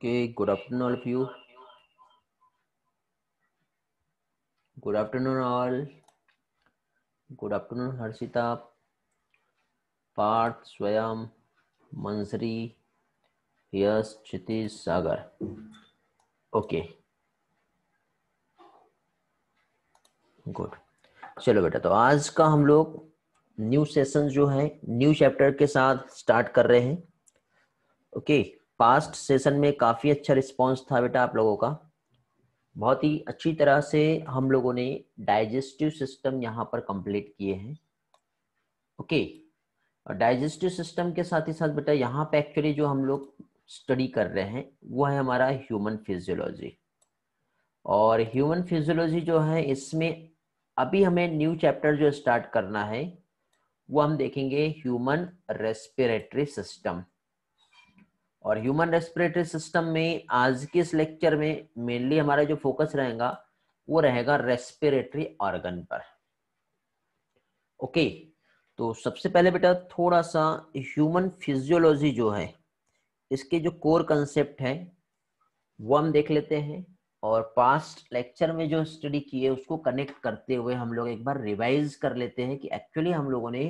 Okay, good afternoon all of you. Good afternoon all. Good afternoon Harshita, Parth, Swayam, Mansri, Yash, Chitish, Sagar. Okay. Good चलो बेटा तो आज का हम लोग न्यू सेशन जो है न्यू चैप्टर के साथ स्टार्ट कर रहे हैं ओके okay. पास्ट सेशन में काफ़ी अच्छा रिस्पॉन्स था बेटा आप लोगों का बहुत ही अच्छी तरह से हम लोगों ने डाइजेस्टिव सिस्टम यहाँ पर कंप्लीट किए हैं ओके और डाइजेस्टिव सिस्टम के साथ ही साथ बेटा यहाँ पे एक्चुअली जो हम लोग स्टडी कर रहे हैं वो है हमारा ह्यूमन फिजियोलॉजी और ह्यूमन फिजियोलॉजी जो है इसमें अभी हमें न्यू चैप्टर जो स्टार्ट करना है वो हम देखेंगे ह्यूमन रेस्पिरेटरी सिस्टम और ह्यूमन रेस्पिरेटरी सिस्टम में आज के इस लेक्चर में मेनली हमारा जो फोकस रहेगा वो रहेगा रेस्पिरेटरी ऑर्गन पर ओके तो सबसे पहले बेटा थोड़ा सा ह्यूमन फिजियोलॉजी जो है इसके जो कोर कंसेप्ट है वो हम देख लेते हैं और पास्ट लेक्चर में जो स्टडी किए उसको कनेक्ट करते हुए हम लोग एक बार रिवाइज कर लेते हैं कि एक्चुअली हम लोगों ने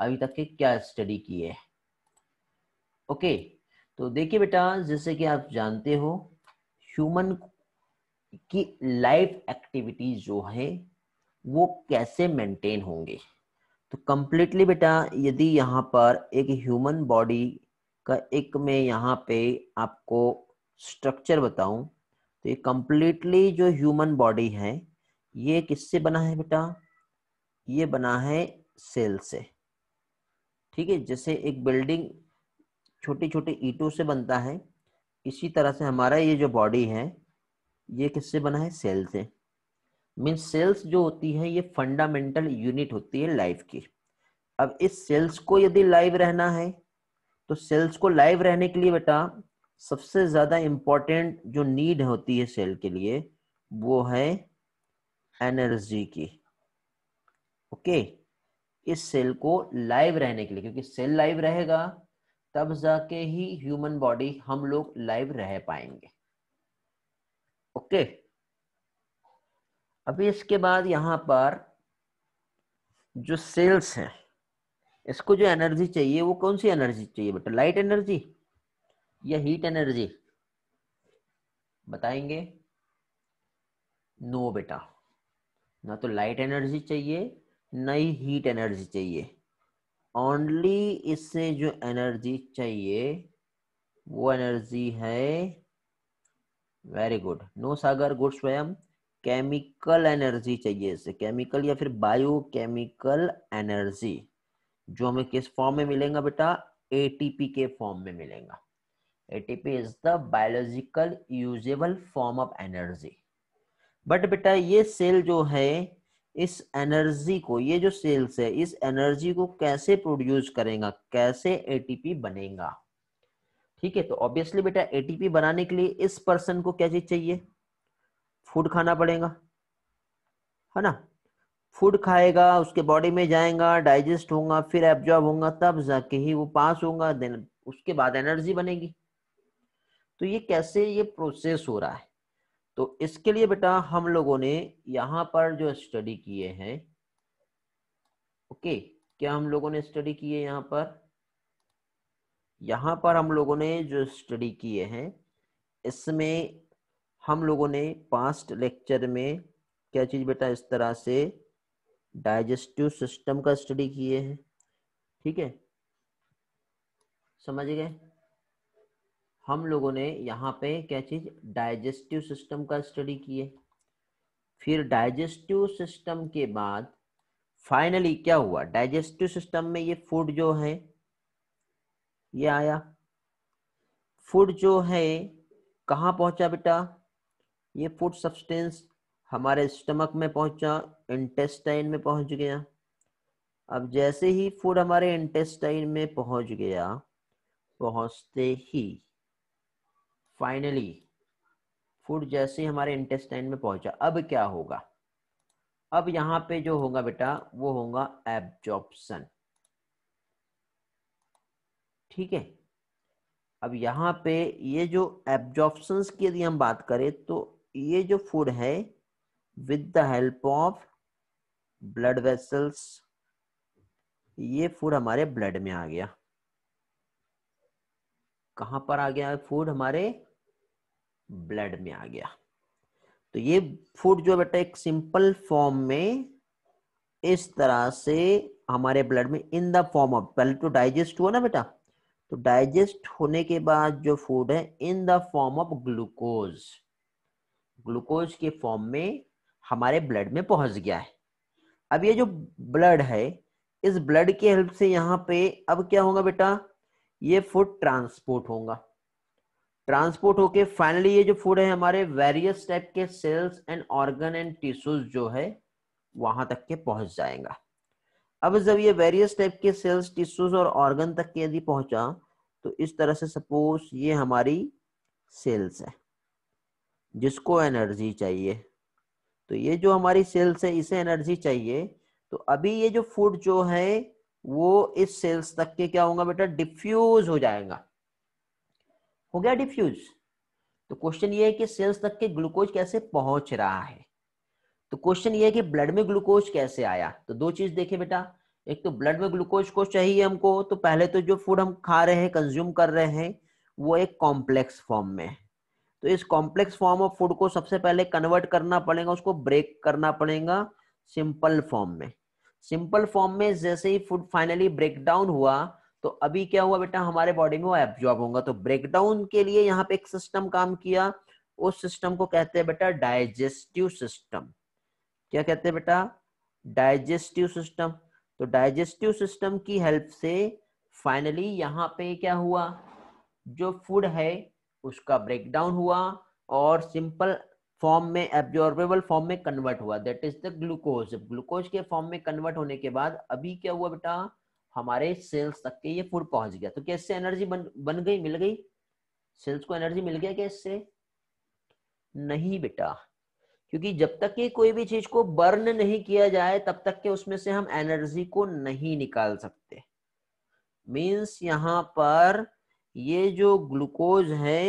अभी तक के क्या स्टडी किए ओके okay. तो देखिए बेटा जैसे कि आप जानते हो ह्यूमन की लाइफ एक्टिविटीज जो है वो कैसे मेंटेन होंगे तो कम्प्लीटली बेटा यदि यहाँ पर एक ह्यूमन बॉडी का एक मैं यहाँ पे आपको स्ट्रक्चर बताऊं तो ये कंप्लीटली जो ह्यूमन बॉडी है ये किससे बना है बेटा ये बना है सेल से ठीक है जैसे एक बिल्डिंग छोटे छोटे ईटों से बनता है इसी तरह से हमारा ये जो बॉडी है ये किससे बना है सेल से मीन्स सेल्स जो होती है ये फंडामेंटल यूनिट होती है लाइफ की अब इस सेल्स को यदि लाइव रहना है तो सेल्स को लाइव रहने के लिए बेटा सबसे ज़्यादा इंपॉर्टेंट जो नीड होती है सेल के लिए वो है एनर्जी की ओके इस सेल को लाइव रहने के लिए क्योंकि सेल लाइव रहेगा तब जाके ही ह्यूमन बॉडी हम लोग लाइव रह पाएंगे ओके अभी इसके बाद यहां पर जो सेल्स हैं इसको जो एनर्जी चाहिए वो कौन सी एनर्जी चाहिए बेटा लाइट एनर्जी या हीट एनर्जी बताएंगे नो बेटा ना तो लाइट एनर्जी चाहिए ना ही हीट एनर्जी चाहिए ओनली इससे जो एनर्जी चाहिए वो एनर्जी है very good no Sagar good Swayam chemical energy चाहिए इसे केमिकल या फिर बायोकेमिकल एनर्जी जो हमें किस फॉर्म में मिलेगा बेटा एटीपी के फॉर्म में मिलेगा ATP is the biological usable form of energy but बेटा ये सेल जो है इस एनर्जी को ये जो सेल्स है इस एनर्जी को कैसे प्रोड्यूस करेगा कैसे एटीपी बनेगा ठीक है तो ऑब्वियसली बेटा एटीपी बनाने के लिए इस पर्सन को क्या चीज चाहिए फूड खाना पड़ेगा है ना फूड खाएगा उसके बॉडी में जाएगा डाइजेस्ट होगा फिर एब्जॉर्ब होगा तब जाके ही वो पास होगा देन उसके बाद एनर्जी बनेगी तो ये कैसे ये प्रोसेस हो रहा है तो इसके लिए बेटा हम लोगों ने यहाँ पर जो स्टडी किए हैं ओके क्या हम लोगों ने स्टडी किए यहाँ पर यहाँ पर हम लोगों ने जो स्टडी किए हैं इसमें हम लोगों ने पास्ट लेक्चर में क्या चीज़ बेटा इस तरह से डाइजेस्टिव सिस्टम का स्टडी किए हैं ठीक है समझ गए हम लोगों ने यहाँ पे क्या चीज डाइजेस्टिव सिस्टम का स्टडी किए फिर डाइजेस्टिव सिस्टम के बाद फाइनली क्या हुआ डाइजेस्टिव सिस्टम में ये फूड जो है ये आया फूड जो है कहाँ पहुंचा बेटा ये फूड सब्सटेंस हमारे स्टमक में पहुंचा इंटेस्टाइन में पहुंच गया अब जैसे ही फूड हमारे इंटेस्टाइन में पहुंच गया पहुंचते ही फाइनली फूड जैसे हमारे इंटेस्टाइन में पहुंचा अब क्या होगा अब यहां पे जो होगा बेटा वो होगा एब्जॉर्प्शन ठीक है अब यहाँ पे ये जो एब्जॉर्प्शन की यदि हम बात करें तो ये जो फूड है with the help of blood vessels ये फूड हमारे ब्लड में आ गया कहां पर आ गया फूड हमारे ब्लड में आ गया तो ये फूड जो बेटा एक सिंपल फॉर्म में इस तरह से हमारे ब्लड में इन द फॉर्म ऑफ पहले तो डाइजेस्ट हुआ ना बेटा तो डाइजेस्ट होने के बाद जो फूड है in the form of glucose glucose के फॉर्म में हमारे ब्लड में पहुंच गया है अब ये जो ब्लड है इस ब्लड के हेल्प से यहाँ पे अब क्या होगा बेटा ये फूड ट्रांसपोर्ट होगा ट्रांसपोर्ट होके फाइनली ये जो फूड है हमारे वेरियस टाइप के cells and organ and tissues जो है वहां तक के पहुंच जाएगा अब जब ये वेरियस टाइप के सेल्स टिश्यूज और ऑर्गन तक के यदि पहुंचा तो इस तरह से सपोज ये हमारी सेल्स है जिसको एनर्जी चाहिए तो ये जो हमारी सेल्स है इसे एनर्जी चाहिए तो अभी ये जो फूड जो है वो इस सेल्स तक के क्या होगा बेटा डिफ्यूज हो जाएगा हो गया डिफ्यूज तो क्वेश्चन ये है कि सेल्स तक के ग्लूकोज कैसे पहुंच रहा है तो क्वेश्चन ये है कि ब्लड में ग्लूकोज कैसे आया तो दो चीज देखे बेटा एक तो ब्लड में ग्लूकोज को चाहिए हमको तो पहले तो जो फूड हम खा रहे हैं कंज्यूम कर रहे हैं वो एक कॉम्प्लेक्स फॉर्म में तो इस कॉम्प्लेक्स फॉर्म ऑफ फूड को सबसे पहले कन्वर्ट करना पड़ेगा उसको ब्रेक करना पड़ेगा सिंपल फॉर्म में सिंपल फॉर्म में जैसे ही फूड फाइनली ब्रेक डाउन हुआ तो अभी क्या हुआ बेटा हमारे बॉडी में वो एब्जॉर्ब होगा तो ब्रेकडाउन के लिए यहाँ पे एक सिस्टम काम किया उस सिस्टम को कहते हैं बेटा डाइजेस्टिव सिस्टम क्या कहते हैं बेटा डाइजेस्टिव सिस्टम तो डाइजेस्टिव सिस्टम की हेल्प से फाइनली यहाँ पे क्या हुआ जो फूड है उसका ब्रेकडाउन हुआ और सिंपल फॉर्म में एब्जॉर्बेबल फॉर्म में कन्वर्ट हुआ that is the glucose glucose के फॉर्म में कन्वर्ट होने के बाद अभी क्या हुआ बेटा हमारे सेल्स तक के ये फूड पहुंच गया तो क्या इससे एनर्जी बन बन गई मिल गई सेल्स को एनर्जी मिल गया क्या इससे नहीं बेटा क्योंकि जब तक कि कोई भी चीज को बर्न नहीं किया जाए तब तक के उसमें से हम एनर्जी को नहीं निकाल सकते मीन्स यहां पर ये जो ग्लूकोज है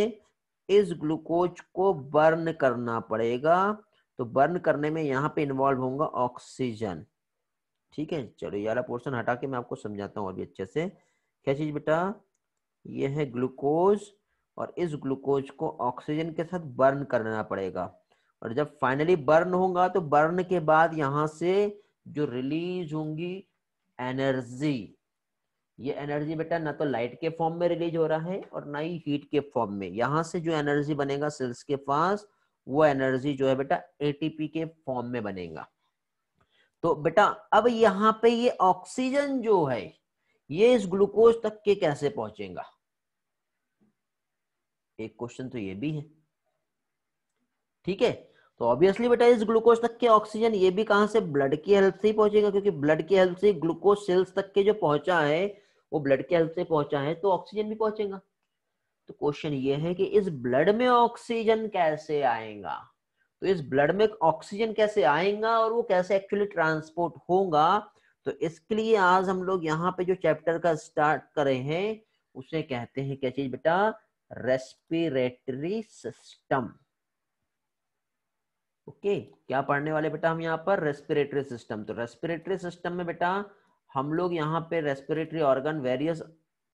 इस ग्लूकोज को बर्न करना पड़ेगा तो बर्न करने में यहाँ पे इन्वॉल्व होगा ऑक्सीजन ठीक है चलो ये वाला पोर्सन हटा के मैं आपको समझाता हूँ अभी अच्छे से क्या चीज बेटा ये है ग्लूकोज और इस ग्लूकोज को ऑक्सीजन के साथ बर्न करना पड़ेगा और जब फाइनली बर्न होगा तो बर्न के बाद यहां से जो रिलीज होंगी एनर्जी ये एनर्जी बेटा ना तो लाइट के फॉर्म में रिलीज हो रहा है और ना ही हीट के फॉर्म में यहाँ से जो एनर्जी बनेगा सेल्स के पास वो एनर्जी जो है बेटा एटीपी के फॉर्म में बनेगा तो बेटा अब यहां पे ये ऑक्सीजन जो है ये इस ग्लूकोज तक के कैसे पहुंचेगा एक क्वेश्चन तो ये भी है ठीक है तो ऑब्वियसली बेटा इस ग्लूकोज तक के ऑक्सीजन ये भी कहां से ब्लड की हेल्प से ही पहुंचेगा क्योंकि ब्लड की हेल्प से ग्लूकोज सेल्स तक के जो पहुंचा है वो ब्लड की हेल्प से पहुंचा है तो ऑक्सीजन भी पहुंचेगा तो क्वेश्चन ये है कि इस ब्लड में ऑक्सीजन कैसे आएगा तो इस ब्लड में ऑक्सीजन कैसे आएगा और वो कैसे एक्चुअली ट्रांसपोर्ट होगा तो इसके लिए आज हम लोग यहाँ पे जो चैप्टर का स्टार्ट करे हैं उसे कहते हैं क्या चीज बेटा रेस्पिरेटरी सिस्टम ओके क्या पढ़ने वाले बेटा हम यहाँ पर रेस्पिरेटरी सिस्टम तो रेस्पिरेटरी सिस्टम में बेटा हम लोग यहाँ पे रेस्पिरेटरी ऑर्गन वेरियस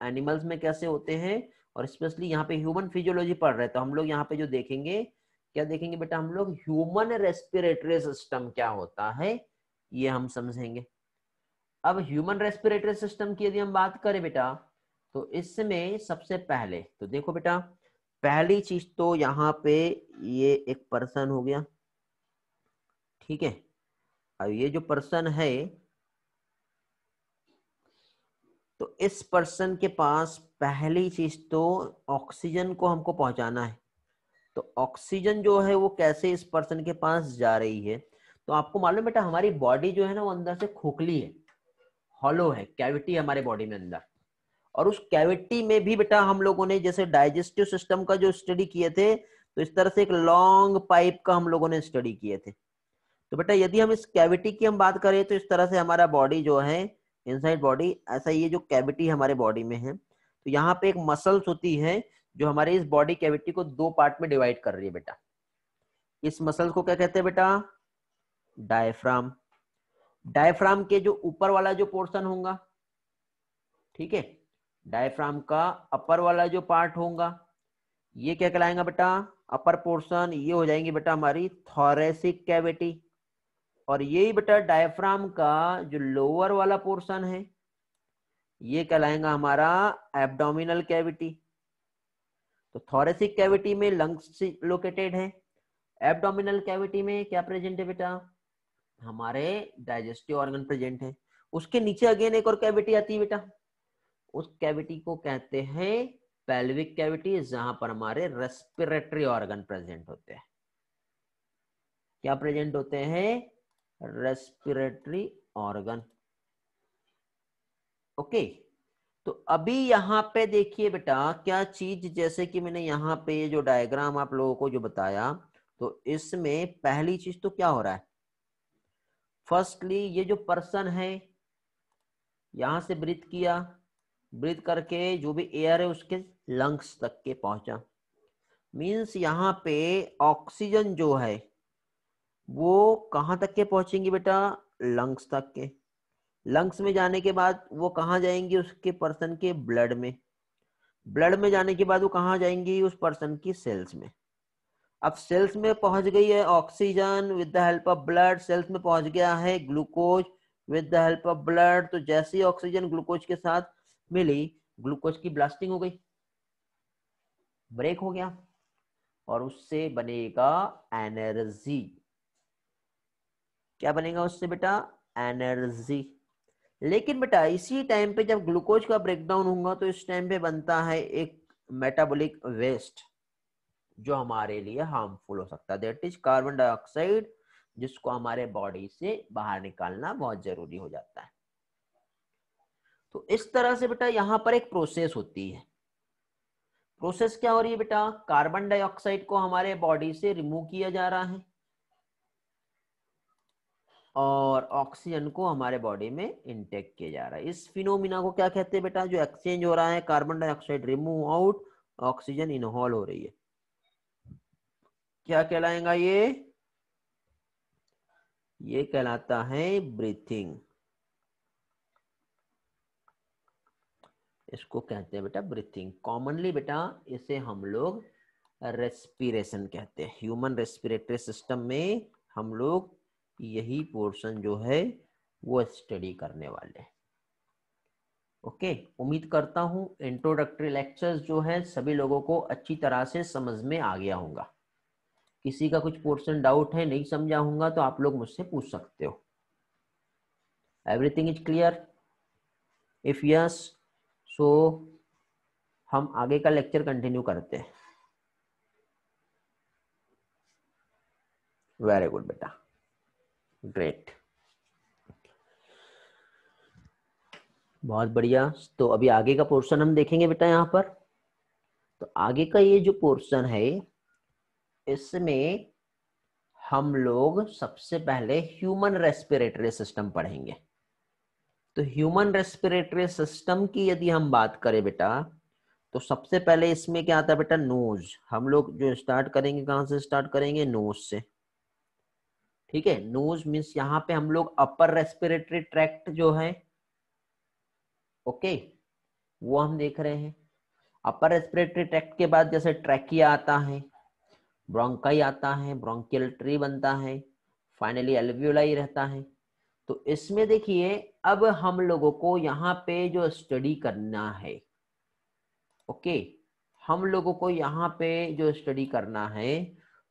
एनिमल्स में कैसे होते हैं और स्पेशली यहाँ पे ह्यूमन फिजियोलॉजी पढ़ रहे हैं तो हम लोग यहाँ पे जो देखेंगे क्या देखेंगे बेटा हम लोग ह्यूमन रेस्पिरेटरी सिस्टम क्या होता है ये हम समझेंगे अब ह्यूमन रेस्पिरेटरी सिस्टम की यदि हम बात करें बेटा तो इसमें सबसे पहले तो देखो बेटा पहली चीज तो यहाँ पे ये एक पर्सन हो गया ठीक है अब ये जो पर्सन है तो इस पर्सन के पास पहली चीज तो ऑक्सीजन को हमको पहुंचाना है तो ऑक्सीजन जो है वो कैसे इस पर्सन के पास जा रही है तो आपको मालूम बेटा हमारी बॉडी जो है ना वो अंदर से खोखली है हॉलो है कैविटी हमारे बॉडी में अंदर और उस कैविटी में भी बेटा हम लोगों ने जैसे डाइजेस्टिव सिस्टम का जो स्टडी किए थे तो इस तरह से एक लॉन्ग पाइप का हम लोगों ने स्टडी किए थे तो बेटा यदि हम इस कैविटी की हम बात करें तो इस तरह से हमारा बॉडी जो है इनसाइड बॉडी ऐसा ये जो कैविटी हमारे बॉडी में है तो यहाँ पे एक मसल्स होती है जो हमारे इस बॉडी कैविटी को दो पार्ट में डिवाइड कर रही है बेटा इस मसल को क्या कहते हैं बेटा डायफ्राम डायफ्राम के जो ऊपर वाला जो पोर्शन होगा ठीक है डायफ्राम का अपर वाला जो पार्ट होगा ये क्या कहलाएगा बेटा अपर पोर्शन ये हो जाएंगे बेटा हमारी थॉरेसिक कैविटी और यही बेटा डायफ्राम का जो लोअर वाला पोर्शन है ये कहलाएगा हमारा एब्डोमिनल कैविटी तो थोरेसिक कैविटी में लंग्स लोकेटेड है एबडोमिनल कैविटी में क्या प्रेजेंट है बेटा हमारे डाइजेस्टिव ऑर्गन प्रेजेंट है उसके नीचे अगेन एक और कैविटी आती है बेटा उस कैविटी को कहते हैं पेल्विक कैविटी जहां पर हमारे रेस्पिरेटरी ऑर्गन प्रेजेंट होते हैं क्या प्रेजेंट होते हैं रेस्पिरेटरी ऑर्गन ओके okay. तो अभी यहाँ पे देखिए बेटा क्या चीज जैसे कि मैंने यहाँ पे जो डायग्राम आप लोगों को जो बताया तो इसमें पहली चीज तो क्या हो रहा है फर्स्टली ये जो पर्सन है यहां से ब्रीथ किया ब्रीथ करके जो भी एयर है उसके लंग्स तक के पहुंचा मीन्स यहाँ पे ऑक्सीजन जो है वो कहां तक के पहुंचेंगी बेटा लंग्स तक के लंग्स में जाने के बाद वो कहाँ जाएंगी उसके पर्सन के ब्लड में ब्लड में जाने के बाद वो कहाँ जाएंगी उस पर्सन की सेल्स में अब सेल्स में पहुंच गई है oxygen with the help of blood cells में पहुंच गया है glucose with the help of blood तो जैसे ही ऑक्सीजन ग्लूकोज के साथ मिली ग्लूकोज की ब्लास्टिंग हो गई ब्रेक हो गया और उससे बनेगा एनर्जी क्या बनेगा उससे बेटा एनर्जी लेकिन बेटा इसी टाइम पे जब ग्लूकोज का ब्रेकडाउन होगा तो इस टाइम पे बनता है एक मेटाबॉलिक वेस्ट जो हमारे लिए हार्मफुल हो सकता है दैट इज कार्बन डाइऑक्साइड जिसको हमारे बॉडी से बाहर निकालना बहुत जरूरी हो जाता है तो इस तरह से बेटा यहां पर एक प्रोसेस होती है प्रोसेस क्या हो रही है बेटा कार्बन डाइऑक्साइड को हमारे बॉडी से रिमूव किया जा रहा है और ऑक्सीजन को हमारे बॉडी में इंटेक किया जा रहा है इस फिनोमिना को क्या कहते हैं बेटा जो एक्सचेंज हो रहा है carbon dioxide remove out oxygen inhale हो रही है क्या कहलाएगा ये ये कहलाता है ब्रीथिंग इसको कहते हैं बेटा ब्रीथिंग कॉमनली बेटा इसे हम लोग रेस्पिरेशन कहते हैं ह्यूमन रेस्पिरेटरी सिस्टम में हम लोग यही पोर्शन जो है वो स्टडी करने वाले हैं ओके okay, उम्मीद करता हूं इंट्रोडक्टरी लेक्चर्स जो है सभी लोगों को अच्छी तरह से समझ में आ गया होगा किसी का कुछ पोर्शन डाउट है नहीं समझा होगा तो आप लोग मुझसे पूछ सकते हो everything is clear if yes so हम आगे का लेक्चर कंटिन्यू करते हैं वेरी गुड बेटा ग्रेट बहुत बढ़िया तो अभी आगे का पोर्शन हम देखेंगे बेटा यहाँ पर तो आगे का ये जो पोर्शन है इसमें हम लोग सबसे पहले ह्यूमन रेस्पिरेटरी सिस्टम पढ़ेंगे तो ह्यूमन रेस्पिरेटरी सिस्टम की यदि हम बात करें बेटा तो सबसे पहले इसमें क्या आता है बेटा नोज हम लोग जो स्टार्ट करेंगे कहाँ से स्टार्ट करेंगे नोज से ठीक है नोज मीन्स यहाँ पे हम लोग अपर रेस्पिरेटरी ट्रैक्ट जो है ओके वो हम देख रहे हैं अपर रेस्पिरेटरी ट्रैक्ट के बाद जैसे ट्रैकिया आता है ब्रोंकाई आता है ब्रोंकियल ट्री बनता है फाइनली एल्वियोलाई रहता है तो इसमें देखिए अब हम लोगों को यहाँ पे जो स्टडी करना है ओके हम लोगों को यहाँ पे जो स्टडी करना है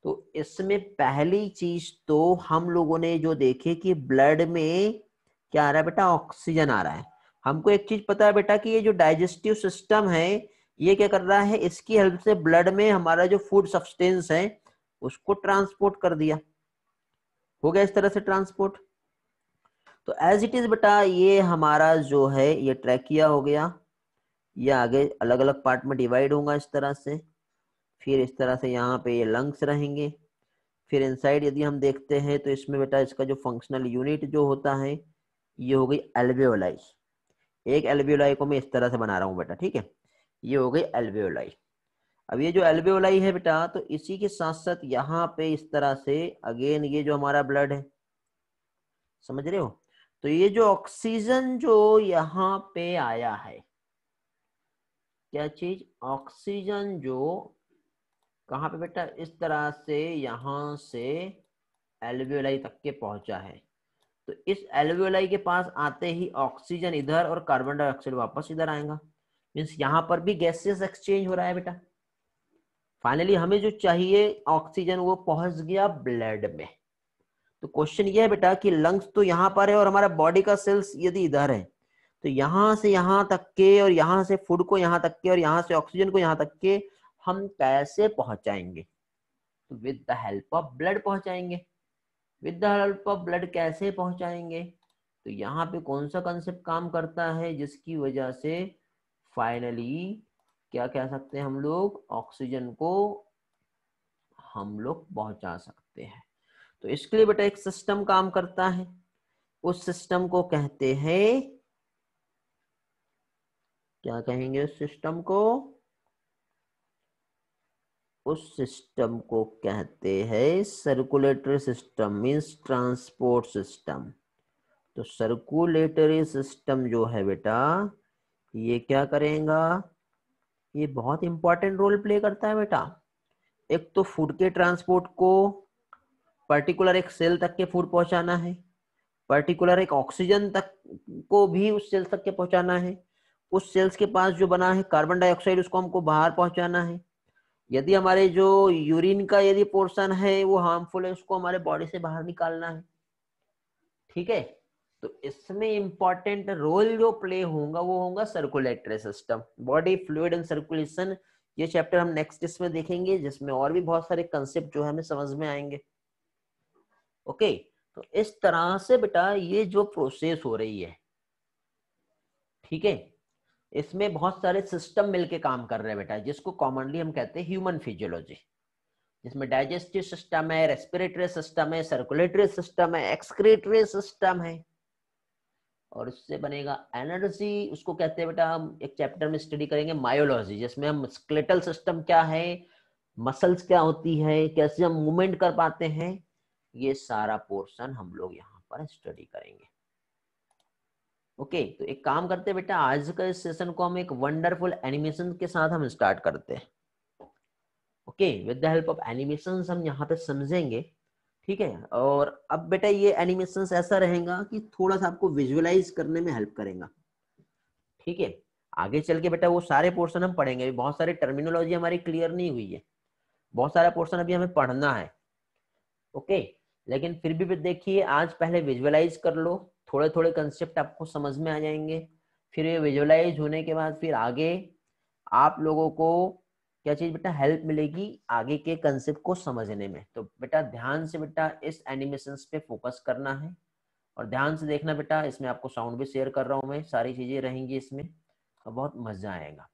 तो इसमें पहली चीज तो हम लोगों ने जो देखे कि ब्लड में क्या आ रहा है बेटा ऑक्सीजन आ रहा है हमको एक चीज पता है बेटा कि ये जो डाइजेस्टिव सिस्टम है ये क्या कर रहा है इसकी हेल्प से ब्लड में हमारा जो फूड सब्सटेंस है उसको ट्रांसपोर्ट कर दिया हो गया इस तरह से ट्रांसपोर्ट तो एज इट इज बेटा ये हमारा जो है ये ट्रैकिया हो गया ये आगे अलग अलग पार्ट में डिवाइड होगा इस तरह से फिर इस तरह से यहाँ पे ये लंग्स रहेंगे फिर इनसाइड यदि हम देखते हैं तो इसमें बेटा इसका जो फंक्शनल यूनिट जो होता है ये हो गई एल्वेओलाई एक एल्बियोलाई को मैं इस तरह से बना रहा हूँ बेटा ठीक है ये हो गई एल्बियोलाई अब ये जो एल्वेओलाई है बेटा तो इसी के साथ साथ यहाँ पे इस तरह से अगेन ये जो हमारा ब्लड है समझ रहे हो तो ये जो ऑक्सीजन जो यहाँ पे आया है क्या चीज ऑक्सीजन जो कहाँ पे बेटा इस तरह से यहाँ से एल्वियोलाई तक के पहुंचा है तो इस एल्वियोलाई के पास आते ही ऑक्सीजन इधर और कार्बन डाइऑक्साइड वापस इधर आएगा मीन्स यहाँ पर भी गैसेस एक्सचेंज हो रहा है बेटा फाइनली हमें जो चाहिए ऑक्सीजन वो पहुंच गया ब्लड में तो क्वेश्चन ये है बेटा कि लंग्स तो यहाँ पर है और हमारा बॉडी का सेल्स यदि इधर है तो यहाँ से यहाँ तक के और यहाँ से फूड को यहाँ तक के और यहाँ से ऑक्सीजन को यहाँ तक के हम कैसे पहुंचाएंगे तो with the help of blood पहुंचाएंगे with the help of blood कैसे पहुंचाएंगे तो यहाँ पे कौन सा कंसेप्ट काम करता है जिसकी वजह से फाइनली क्या कह सकते हैं हम लोग ऑक्सीजन को हम लोग पहुंचा सकते हैं तो इसके लिए बेटा एक सिस्टम काम करता है उस सिस्टम को कहते हैं क्या कहेंगे उस सिस्टम को उस सिस्टम को कहते हैं circulatory system means transport system तो सर्कुलेटरी सिस्टम जो है बेटा ये क्या करेगा ये बहुत इंपॉर्टेंट रोल प्ले करता है बेटा एक तो फूड के ट्रांसपोर्ट को पर्टिकुलर एक सेल तक के फूड पहुंचाना है पर्टिकुलर एक ऑक्सीजन तक को भी उस सेल तक के पहुंचाना है उस सेल्स के पास जो बना है कार्बन डाइऑक्साइड उसको हमको बाहर पहुंचाना है यदि हमारे जो यूरिन का यदि पोर्शन है वो हार्मफुल है उसको हमारे बॉडी से बाहर निकालना है ठीक है तो इसमें इंपॉर्टेंट रोल जो प्ले होगा वो होगा circulatory system body fluid and circulation ये चैप्टर हम नेक्स्ट इसमें देखेंगे जिसमें और भी बहुत सारे कंसेप्ट जो हमें समझ में आएंगे ओके तो इस तरह से बेटा ये जो प्रोसेस हो रही है ठीक है इसमें बहुत सारे सिस्टम मिलके काम कर रहे हैं बेटा जिसको कॉमनली हम कहते हैं ह्यूमन फिजियोलॉजी जिसमें डाइजेस्टिव सिस्टम है रेस्पिरेटरी सिस्टम है सर्कुलेटरी सिस्टम है एक्सक्रेटरी सिस्टम है और उससे बनेगा एनर्जी उसको कहते हैं बेटा हम एक चैप्टर में स्टडी करेंगे मायोलॉजी जिसमें हम स्केलेटल सिस्टम क्या है मसल्स क्या होती है कैसे हम मूवमेंट कर पाते हैं ये सारा पोर्शन हम लोग यहाँ पर स्टडी करेंगे ओके तो एक काम करते हैं बेटा आज का इस सेशन को हम एक वंडरफुल एनिमेशन के साथ हम स्टार्ट करते हैं okay with the help of animation हम यहाँ पे समझेंगे ठीक है और अब बेटा ये एनिमेशन ऐसा रहेगा कि थोड़ा सा आपको विजुअलाइज करने में हेल्प करेगा ठीक है आगे चल के बेटा वो सारे पोर्शन हम पढ़ेंगे बहुत सारी टर्मिनोलॉजी हमारी क्लियर नहीं हुई है बहुत सारा पोर्शन अभी हमें पढ़ना है ओके लेकिन फिर भी देखिए आज पहले विजुअलाइज कर लो थोड़े थोड़े कंसेप्ट आपको समझ में आ जाएंगे फिर ये विजुअलाइज होने के बाद फिर आगे आप लोगों को क्या चीज़ बेटा हेल्प मिलेगी आगे के कंसेप्ट को समझने में तो बेटा ध्यान से बेटा इस एनिमेशन पे फोकस करना है और ध्यान से देखना बेटा इसमें आपको साउंड भी शेयर कर रहा हूँ मैं सारी चीज़ें रहेंगी इसमें और बहुत मज़ा आएगा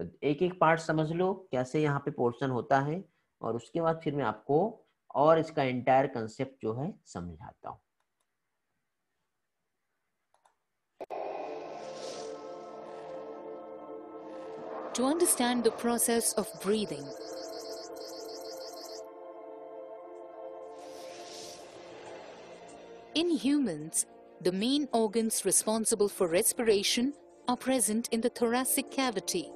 तो एक एक पार्ट समझ लो कैसे यहाँ पे पोर्शन होता है और उसके बाद फिर मैं आपको और इसका एंटायर कंसेप्ट जो है समझाता हूँ to understand the process of breathing. In humans, the main organs responsible for respiration are present in the thoracic cavity.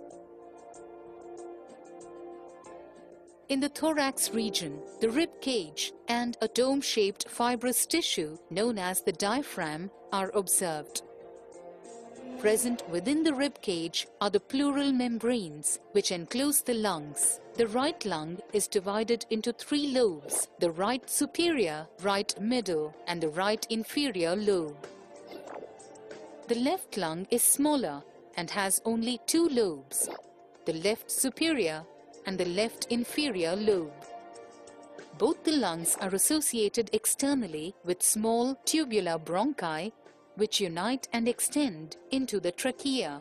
In the thorax region, the rib cage and a dome-shaped fibrous tissue known as the diaphragm are observed. Present within the rib cage are the pleural membranes, which enclose the lungs. The right lung is divided into three lobes, the right superior, right middle and the right inferior lobe. The left lung is smaller and has only two lobes, the left superior and the left inferior lobe. Both the lungs are associated externally with small tubular bronchi which unite and extend into the trachea.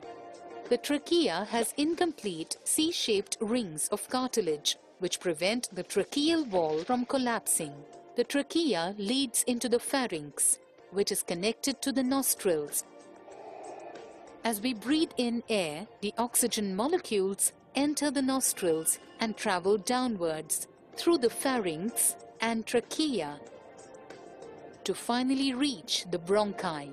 The trachea has incomplete C-shaped rings of cartilage which prevent the tracheal wall from collapsing. The trachea leads into the pharynx, which is connected to the nostrils. As we breathe in air, the oxygen molecules enter the nostrils and travel downwards through the pharynx and trachea to finally reach the bronchi.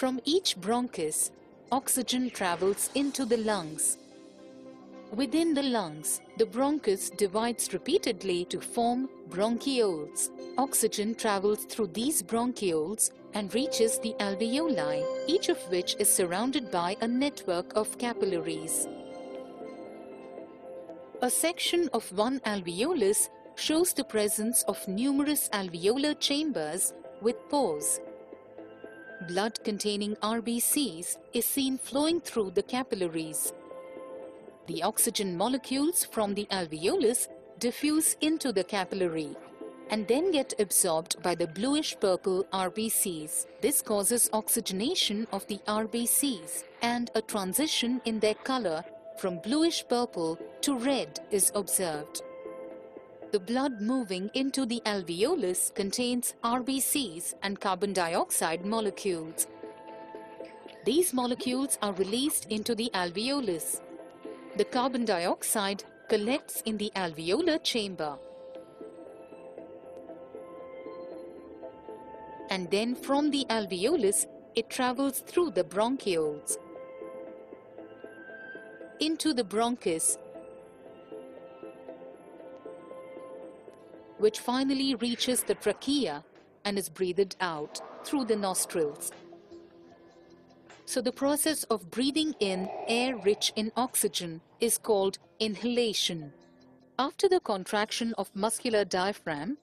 From each bronchus, oxygen travels into the lungs. Within the lungs, the bronchus divides repeatedly to form bronchioles. Oxygen travels through these bronchioles and reaches the alveoli, each of which is surrounded by a network of capillaries. A section of one alveolus shows the presence of numerous alveolar chambers with pores. Blood containing RBCs is seen flowing through the capillaries. The oxygen molecules from the alveolus diffuse into the capillary and then get absorbed by the bluish-purple RBCs. This causes oxygenation of the RBCs and a transition in their color from bluish-purple to red is observed. The blood moving into the alveolus contains RBCs and carbon dioxide molecules. These molecules are released into the alveolus. The carbon dioxide collects in the alveolar chamber. And then from the alveolus, it travels through the bronchioles. Into the bronchus which finally reaches the trachea and is breathed out through the nostrils. So the process of breathing in air rich in oxygen is called inhalation. After the contraction of muscular diaphragm,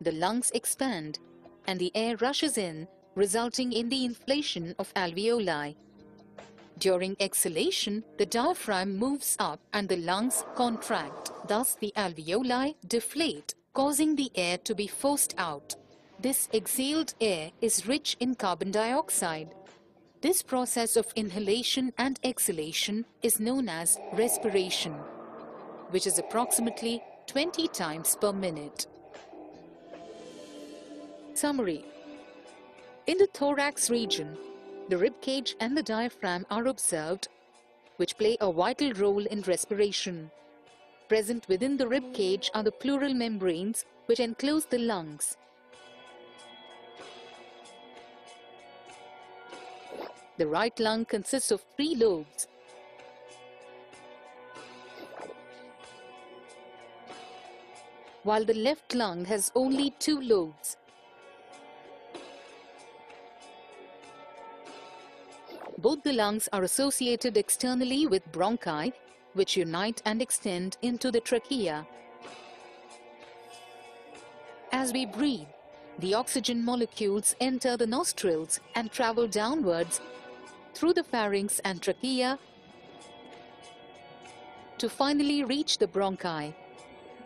the lungs expand and the air rushes in, resulting in the inflation of alveoli. During exhalation, the diaphragm moves up and the lungs contract. Thus, the alveoli deflate causing the air to be forced out. This exhaled air is rich in carbon dioxide. This process of inhalation and exhalation is known as respiration, which is approximately 20 times per minute. Summary In the thorax region, the rib cage and the diaphragm are observed, which play a vital role in respiration. Present within the rib cage are the pleural membranes, which enclose the lungs. The right lung consists of three lobes. While the left lung has only two lobes. Both the lungs are associated externally with bronchi which unite and extend into the trachea. As we breathe, the oxygen molecules enter the nostrils and travel downwards through the pharynx and trachea to finally reach the bronchi.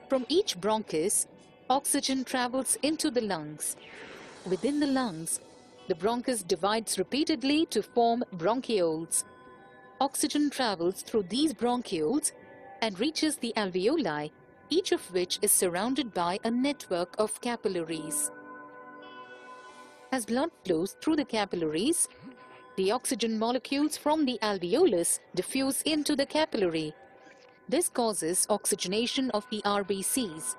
From each bronchus, oxygen travels into the lungs. Within the lungs, the bronchus divides repeatedly to form bronchioles. Oxygen travels through these bronchioles and reaches the alveoli, each of which is surrounded by a network of capillaries. As blood flows through the capillaries, the oxygen molecules from the alveolus diffuse into the capillary. This causes oxygenation of the RBCs.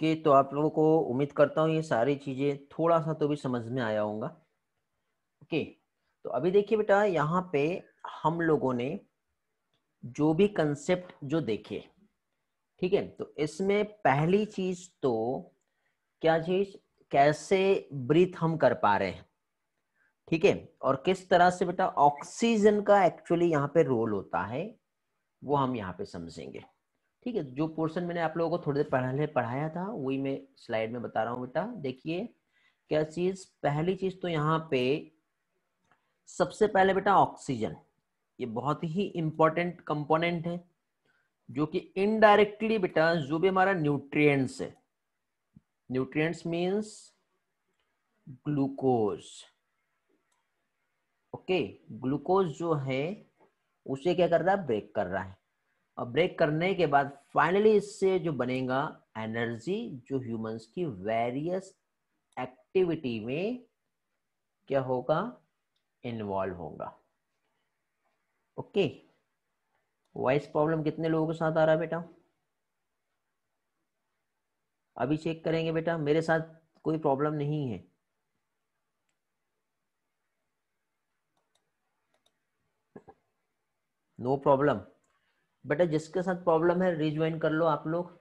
Okay तो आप लोगों को उम्मीद करता हूँ ये सारी चीज़ें थोड़ा सा तो भी समझ में आया होगा ओके तो अभी देखिए बेटा यहाँ पे हम लोगों ने जो भी कंसेप्ट जो देखे ठीक है तो इसमें पहली चीज तो क्या चीज कैसे ब्रीथ हम कर पा रहे हैं ठीक है और किस तरह से बेटा ऑक्सीजन का एक्चुअली यहाँ पे रोल होता है वो हम यहाँ पे समझेंगे ठीक है जो पोर्शन मैंने आप लोगों को थोड़ी देर पहले पढ़ाया था वही मैं स्लाइड में बता रहा हूँ बेटा देखिए क्या चीज पहली चीज तो यहाँ पे सबसे पहले बेटा ऑक्सीजन ये बहुत ही इंपॉर्टेंट कंपोनेंट है जो कि इनडायरेक्टली बेटा जो भी हमारा न्यूट्रिएंट्स है nutrients means glucose okay glucose जो है उसे क्या कर रहा है ब्रेक कर रहा है और ब्रेक करने के बाद फाइनली इससे जो बनेगा एनर्जी जो ह्यूमंस की वेरियस एक्टिविटी में क्या होगा इन्वॉल्व होगा ओके वॉइस प्रॉब्लम कितने लोगों के साथ आ रहा है बेटा अभी चेक करेंगे बेटा मेरे साथ कोई प्रॉब्लम नहीं है नो no प्रॉब्लम बेटा जिसके साथ प्रॉब्लम है रिज्वाइन कर लो आप लोग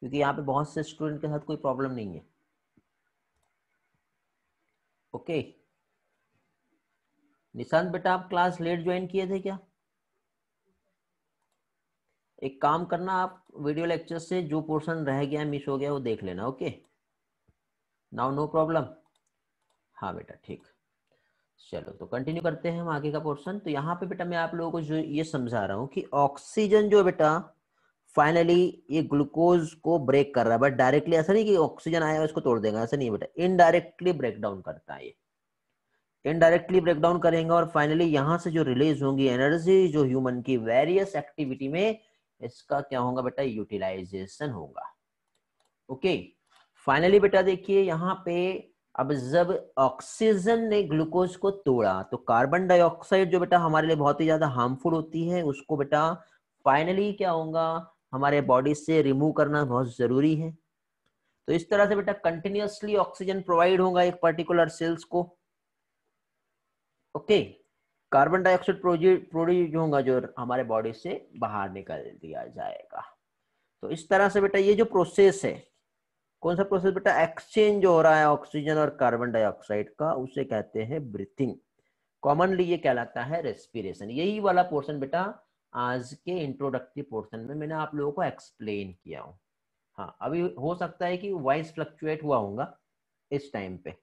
क्योंकि यहाँ पे बहुत से स्टूडेंट के साथ कोई प्रॉब्लम नहीं है ओके निशांत बेटा आप क्लास लेट ज्वाइन किए थे क्या एक काम करना आप वीडियो लेक्चर से जो पोर्शन रह गया मिस हो गया वो देख लेना ओके नाउ नो प्रॉब्लम हाँ बेटा ठीक चलो तो कंटिन्यू करते हैं हम आगे का पोर्शन तो यहाँ पे बेटा मैं आप लोगों को जो ये समझा रहा हूँ कि ऑक्सीजन जो बेटा फाइनली ये ग्लूकोज को ब्रेक कर रहा है बट डायरेक्टली ऐसा नहीं कि ऑक्सीजन आया उसको तोड़ देगा ऐसा नहीं बेटा इनडायरेक्टली ब्रेक डाउन करता है ये इनडायरेक्टली ब्रेक डाउन करेंगे और फाइनली यहाँ से जो रिलीज होंगी एनर्जी जो ह्यूमन की वेरियस एक्टिविटी में इसका क्या होगा बेटा यूटिलाइजेशन होगा ओके फाइनली बेटा देखिए यहाँ पे अब जब ऑक्सीजन ने ग्लूकोज को तोड़ा तो कार्बन डाइऑक्साइड जो बेटा हमारे लिए बहुत ही ज्यादा हार्मफुल होती है उसको बेटा फाइनली क्या होगा हमारे बॉडी से रिमूव करना बहुत जरूरी है तो इस तरह से बेटा कंटिन्यूसली ऑक्सीजन प्रोवाइड होगा एक पर्टिकुलर सेल्स को ओके कार्बन डाइऑक्साइड प्रोड्यूस होगा जो हमारे बॉडी से बाहर निकल दिया जाएगा तो इस तरह से बेटा ये जो प्रोसेस है कौन सा प्रोसेस बेटा एक्सचेंज हो रहा है ऑक्सीजन और कार्बन डाइऑक्साइड का उसे कहते हैं ब्रीथिंग कॉमनली ये कहलाता है रेस्पिरेशन यही वाला पोर्शन बेटा आज के इंट्रोडक्टिव पोर्शन में मैंने आप लोगों को एक्सप्लेन किया हूँ हाँ अभी हो सकता है कि वॉइस फ्लक्चुएट हुआ होगा इस टाइम पे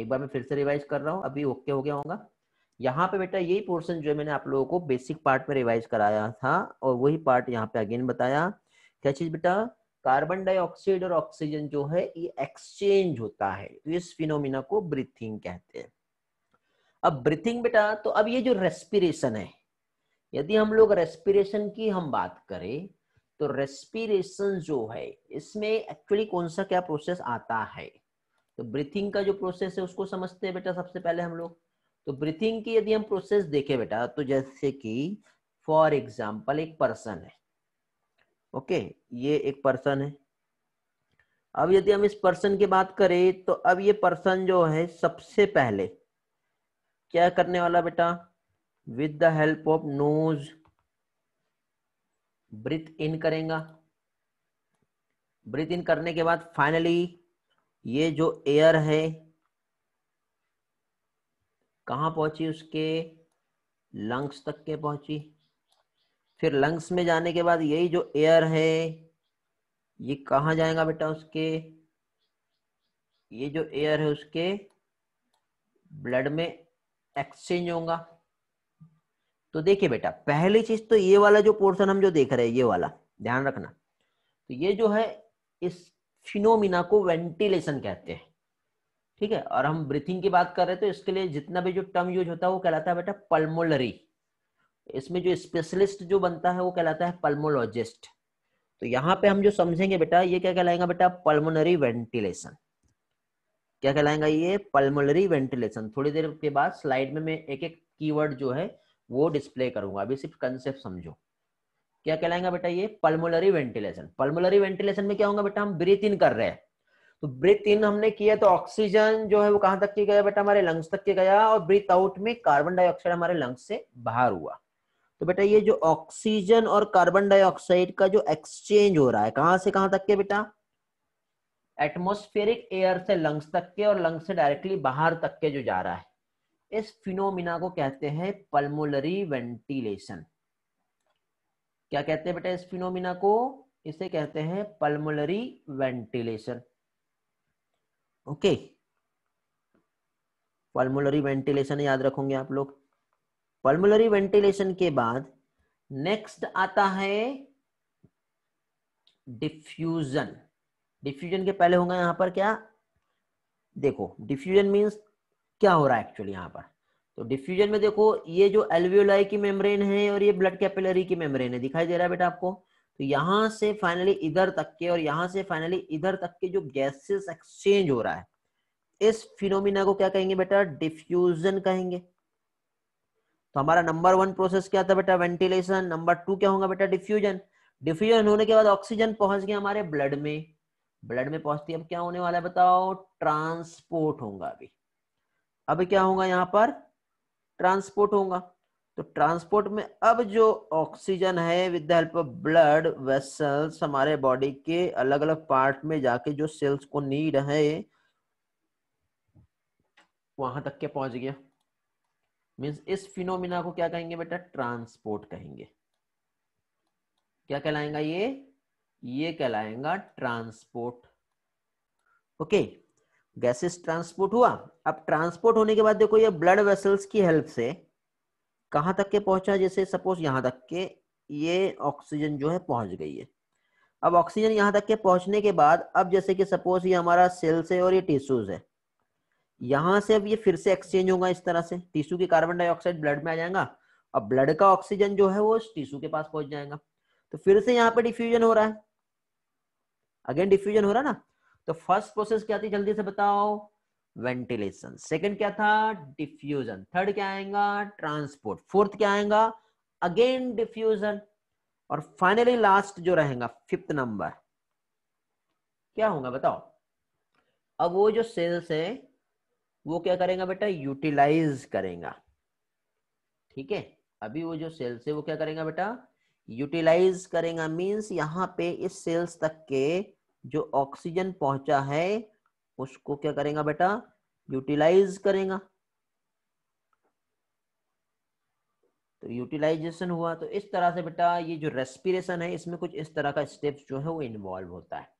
एक बार मैं फिर से रिवाइज कर रहा हूँ अभी ओके हो गया होगा यहाँ पे बेटा यही पोर्शन जो है मैंने आप लोगों को बेसिक पार्ट में रिवाइज कराया था और वही पार्ट यहाँ पे अगेन बताया क्या चीज बेटा कार्बन डाइऑक्साइड और ऑक्सीजन जो है ये एक्सचेंज होता है तो इस फिनोमिना को ब्रीथिंग कहते हैं अब ब्रीथिंग बेटा तो अब ये जो रेस्पिरेशन है यदि हम लोग रेस्पिरेशन की हम बात करें तो रेस्पिरेशन जो है इसमें एक्चुअली कौन सा क्या प्रोसेस आता है तो ब्रीथिंग का जो प्रोसेस है उसको समझते हैं बेटा सबसे पहले हम लोग तो ब्रीथिंग की यदि हम प्रोसेस देखें बेटा तो जैसे कि फॉर एग्जाम्पल एक पर्सन है ओके ये एक पर्सन है अब यदि हम इस पर्सन की बात करें तो अब ये पर्सन जो है सबसे पहले क्या करने वाला बेटा with the help of nose breathe in करेगा ब्रिथ इन करने के बाद फाइनली ये जो एयर है कहा पहुंची उसके लंग्स तक के पहुंची फिर लंग्स में जाने के बाद यही जो एयर है ये कहाँ जाएगा बेटा उसके ये जो एयर है उसके ब्लड में एक्सचेंज होगा तो देखिए बेटा पहली चीज तो ये वाला जो पोर्शन हम जो देख रहे हैं ये वाला ध्यान रखना तो ये जो है इस फिनोमिना को वेंटिलेशन कहते हैं ठीक है और हम ब्रीथिंग की बात कर रहे हैं तो इसके लिए जितना भी जो टर्म यूज होता है वो कहलाता है बेटा पल्मोलरी इसमें जो स्पेशलिस्ट जो बनता है वो कहलाता है पल्मोलॉजिस्ट तो यहाँ पे हम जो समझेंगे बेटा ये क्या कहलाएगा बेटा पल्मोनरी वेंटिलेशन क्या कहलाएगा ये पल्मोनरी वेंटिलेशन थोड़ी देर के बाद स्लाइड में मैं एक एक कीवर्ड जो है वो डिस्प्ले करूंगा अभी सिर्फ कंसेप्ट समझो क्या कहलाएगा बेटा ये पल्मोनरी वेंटिलेशन पल्मोनरी वेंटिलेशन में क्या होगा बेटा हम ब्रीथ इन कर रहे हैं तो ब्रीथ इन हमने किया तो ऑक्सीजन जो है वो कहां तक के गया बेटा हमारे लंग्स तक के गया और ब्रीथ आउट में कार्बन डाइऑक्साइड हमारे लंग्स से बाहर हुआ तो बेटा ये जो ऑक्सीजन और कार्बन डाइऑक्साइड का जो एक्सचेंज हो रहा है कहां से कहां तक के बेटा एटमोस्फेरिक एयर से लंग्स तक के और लंग्स से डायरेक्टली बाहर तक के जो जा रहा है इस फिनोमिना को कहते हैं पल्मोलरी वेंटिलेशन क्या कहते हैं बेटा इस फिनोमिना को इसे कहते हैं pulmonary ventilation okay pulmonary ventilation याद रखोगे आप लोग पल्मोनरी वेंटिलेशन के बाद नेक्स्ट आता है डिफ्यूजन डिफ्यूजन के पहले होगा यहां पर क्या देखो डिफ्यूजन मींस क्या हो रहा है एक्चुअली यहां पर तो डिफ्यूजन में देखो ये जो एल्वियोलाई की मेम्ब्रेन है और ये ब्लड कैपिलरी की मेम्ब्रेन है दिखाई दे रहा है बेटा आपको तो यहां से फाइनली इधर तक के और यहां से फाइनली इधर तक के जो गैसेस एक्सचेंज हो रहा है इस फिनोमिना को क्या कहेंगे बेटा डिफ्यूजन कहेंगे तो हमारा नंबर वन प्रोसेस क्या था बेटा वेंटिलेशन नंबर टू क्या होगा बेटा डिफ्यूजन डिफ्यूजन होने के बाद ऑक्सीजन पहुंच गया हमारे ब्लड में ब्लड में पहुंचती है अब क्या होने वाला है बताओ ट्रांसपोर्ट होगा अभी अब क्या होगा यहाँ पर ट्रांसपोर्ट होगा तो ट्रांसपोर्ट में अब जो ऑक्सीजन है with the help of blood vessels हमारे बॉडी के अलग अलग पार्ट में जाके जो सेल्स को नीड है वहां तक के पहुंच गया मीन्स इस फिनोमिना को क्या कहेंगे बेटा ट्रांसपोर्ट कहेंगे क्या कहलाएंगा ये ये कहलाएंगा ट्रांसपोर्ट ओके गैसेस ट्रांसपोर्ट हुआ अब ट्रांसपोर्ट होने के बाद देखो ये ब्लड वेसल्स की हेल्प से कहा तक के पहुंचा जैसे सपोज यहां तक के ये ऑक्सीजन जो है पहुंच गई है अब ऑक्सीजन यहां तक के पहुंचने के बाद अब जैसे कि सपोज ये हमारा सेल्स है और ये टिश्यूज है यहां से अब ये फिर से एक्सचेंज होगा इस तरह से टिश्यू की कार्बन डाइऑक्साइड ब्लड में आ जाएगा अब ब्लड का ऑक्सीजन जो है वो टिश्यू के पास पहुंच जाएगा तो फिर से यहाँ पे डिफ्यूजन हो रहा है अगेन डिफ्यूजन हो रहा है ना तो फर्स्ट प्रोसेस क्या थी जल्दी से बताओ वेंटिलेशन सेकंड क्या था डिफ्यूजन थर्ड क्या आएगा ट्रांसपोर्ट फोर्थ क्या आएगा अगेन डिफ्यूजन और फाइनली लास्ट जो रहेगा फिफ्थ नंबर क्या होगा बताओ अब वो जो सेल्स है वो क्या करेगा बेटा यूटिलाइज करेगा ठीक है अभी वो जो सेल्स है वो क्या करेगा बेटा यूटिलाइज करेगा मीन्स यहाँ पे इस सेल्स तक के जो ऑक्सीजन पहुंचा है उसको क्या करेगा बेटा यूटिलाइज करेगा तो यूटिलाइजेशन हुआ तो इस तरह से बेटा ये जो रेस्पिरेशन है इसमें कुछ इस तरह का स्टेप्स जो है वो इन्वॉल्व होता है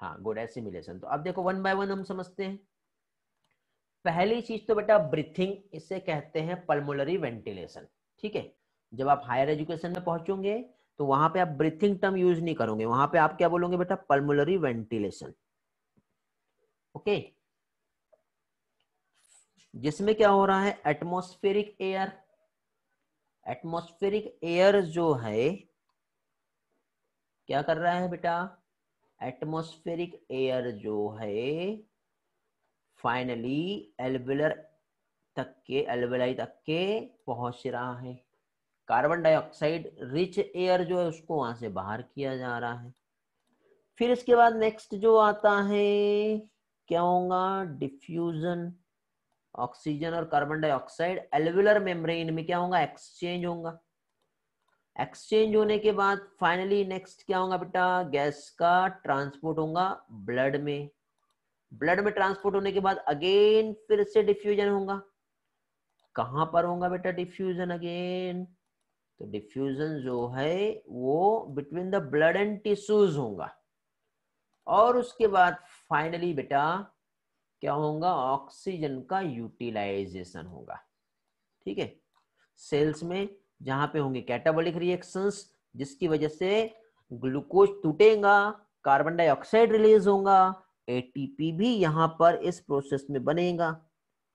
हाँ गुड एसिमिलेशन तो अब देखो वन बाय वन हम समझते हैं पहली चीज तो बेटा ब्रीथिंग इसे कहते हैं पल्मोलरी वेंटिलेशन ठीक है जब आप हायर एजुकेशन में पहुंचोगे तो वहां पे आप ब्रीथिंग टर्म यूज नहीं करोगे वहां पे आप क्या बोलोगे बेटा पल्मोलरी वेंटिलेशन ओके जिसमें क्या हो रहा है एटमोस्फेरिक एयर एटमोस्फेरिक एयर जो है क्या कर रहा है बेटा एटमोस्फेरिक एयर जो है फाइनली एल्बुलर तक के एल्बुलाई तक के पहुंच रहा है कार्बन डाइऑक्साइड रिच एयर जो है उसको वहां से बाहर किया जा रहा है फिर इसके बाद नेक्स्ट जो आता है क्या होगा डिफ्यूजन ऑक्सीजन और कार्बन डाइऑक्साइड एल्वुलर मेम्ब्रेन में क्या होगा एक्सचेंज होगा एक्सचेंज होने के बाद फाइनली नेक्स्ट क्या होगा बेटा गैस का ट्रांसपोर्ट होगा ब्लड में ब्लड में ट्रांसपोर्ट होने के बाद अगेन फिर से डिफ्यूजन होगा कहां पर होगा बेटा डिफ्यूजन अगेन तो डिफ्यूजन जो है वो between the blood and tissues होगा और उसके बाद फाइनली बेटा क्या होगा ऑक्सीजन का यूटिलाइजेशन होगा ठीक है सेल्स में जहां पे होंगे कैटाबॉलिक रिएक्शंस जिसकी वजह से ग्लूकोज टूटेगा कार्बन डाइऑक्साइड रिलीज होगा एटीपी भी यहां पर इस प्रोसेस में बनेगा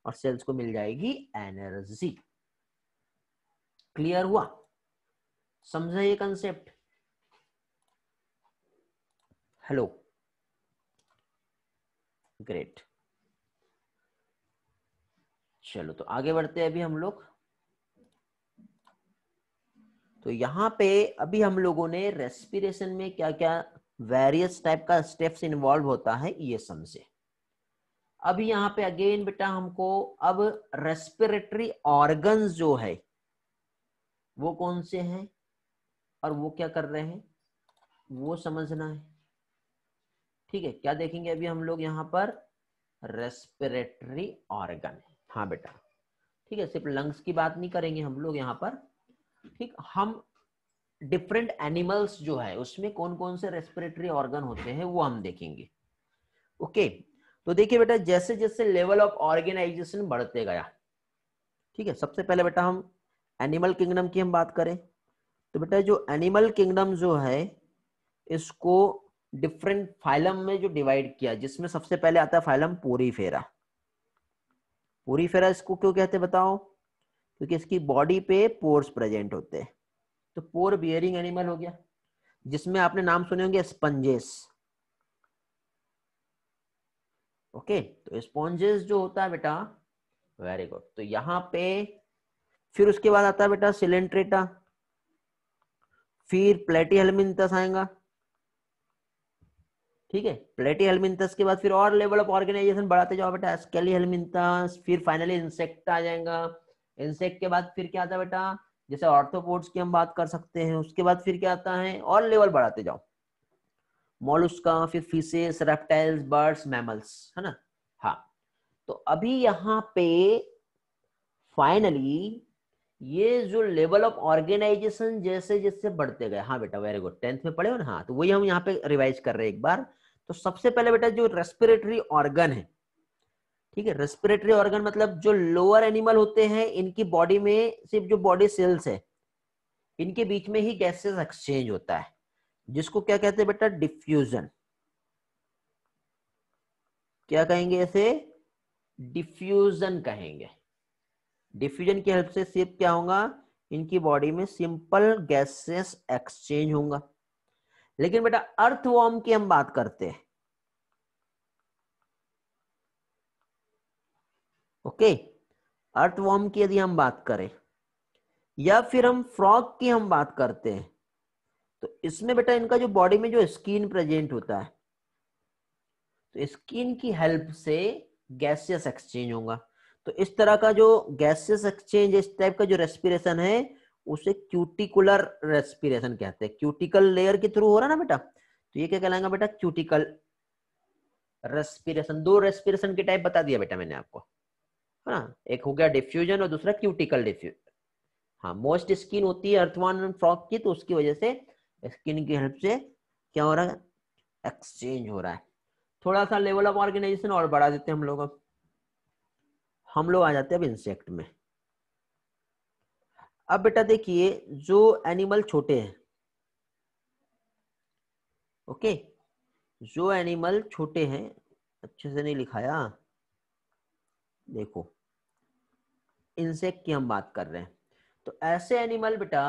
और सेल्स को मिल जाएगी एनर्जी क्लियर हुआ समझा ये कंसेप्ट हेलो ग्रेट चलो तो आगे बढ़ते हैं अभी हम लोग तो यहां पे अभी हम लोगों ने रेस्पिरेशन में क्या क्या वेरियस टाइप का स्टेप्स इन्वॉल्व होता है ये समझे अब यहाँ पे अगेन बेटा हमको अब रेस्पिरेटरी ऑर्गन्स जो है वो कौन से हैं और वो क्या कर रहे हैं वो समझना है ठीक है क्या देखेंगे अभी हम लोग यहाँ पर रेस्पिरेटरी ऑर्गन हाँ बेटा ठीक है सिर्फ लंग्स की बात नहीं करेंगे हम लोग यहाँ पर ठीक हम डिफरेंट एनिमल्स जो है उसमें कौन कौन से रेस्पिरेटरी ऑर्गन होते हैं वो हम देखेंगे ओके okay, तो देखिए बेटा जैसे जैसे लेवल ऑफ ऑर्गेनाइजेशन बढ़ते गया ठीक है सबसे पहले बेटा हम एनिमल किंगडम की हम बात करें तो बेटा जो एनिमल किंगडम जो है इसको डिफरेंट फाइलम में जो डिवाइड किया जिसमें सबसे पहले आता है फाइलम पूरी फेरा पूरी फेरा इसको क्यों कहते बताओ क्योंकि इसकी बॉडी पे पोर्स प्रेजेंट होते हैं तो पोर बियरिंग एनिमल हो गया जिसमें आपने नाम सुने होंगे स्पंजेस ओके तो स्पॉन्जेस जो होता है बेटा वेरी गुड तो यहां पे फिर उसके बाद आता है बेटा सिलेंट्रेटा फिर प्लेटी हेलमिंथस आएगा ठीक है प्लेटी हेलमिंथस के बाद फिर और लेवल ऑफ ऑर्गेनाइजेशन बढ़ाते जाओ बेटा स्केली हेलमिंथस फिर फाइनली इंसेक्ट आ जाएगा इंसेक्ट के बाद फिर क्या आता है बेटा जैसे ऑर्थोपोड्स की हम बात कर सकते हैं उसके बाद फिर क्या आता है और लेवल बढ़ाते जाओ मोलुस्का फिर फिशेस रेप्टाइल्स बर्ड्स मैमल्स है ना हाँ तो अभी यहाँ पे फाइनली ये जो लेवल ऑफ ऑर्गेनाइजेशन जैसे जैसे बढ़ते गए हाँ बेटा वेरी गुड टेंथ में पढ़े हो ना हाँ तो वही हम यहाँ पे रिवाइज कर रहे हैं एक बार तो सबसे पहले बेटा जो रेस्पिरेटरी ऑर्गन है ठीक है रेस्पिरेटरी ऑर्गन मतलब जो लोअर एनिमल होते हैं इनकी बॉडी में सिर्फ जो बॉडी सेल्स है इनके बीच में ही गैसेस एक्सचेंज होता है जिसको क्या कहते हैं बेटा डिफ्यूजन क्या कहेंगे ऐसे डिफ्यूजन कहेंगे डिफ्यूजन की हेल्प से सिर्फ क्या होगा इनकी बॉडी में सिंपल गैसेस एक्सचेंज होगा लेकिन बेटा अर्थवॉर्म की हम बात करते हैं ओके अर्थवॉर्म की यदि हम बात करें या फिर हम फ्रॉग की हम बात करते हैं तो इसमें बेटा इनका जो बॉडी में जो स्किन प्रेजेंट होता है तो स्किन की हेल्प से गैसियस एक्सचेंज होगा तो इस तरह का जो गैसियस एक्सचेंज इस टाइप का जो रेस्पिरेशन है उसे क्यूटिकुलर रेस्पिरेशन कहते हैं क्यूटिकल लेयर के थ्रू हो रहा है ना बेटा तो ये क्या कहलाएंगा बेटा क्यूटिकल रेस्पिरेशन दो रेस्पिरेशन के टाइप बता दिया बेटा मैंने आपको है ना एक हो गया डिफ्यूजन और दूसरा क्यूटिकल डिफ्यूजन हाँ मोस्ट स्किन होती है अर्थवान फ्रॉक की तो उसकी वजह से स्किन की हेल्प से क्या हो रहा है एक्सचेंज हो रहा है थोड़ा सा लेवल ऑफ ऑर्गेनाइजेशन और बढ़ा देते हैं हम लोग अब हम लोग आ जाते हैं अब इंसेक्ट में अब बेटा देखिए जो एनिमल छोटे हैं ओके जो एनिमल छोटे हैं अच्छे से नहीं लिखाया देखो इंसेक्ट की हम बात कर रहे हैं तो ऐसे एनिमल बेटा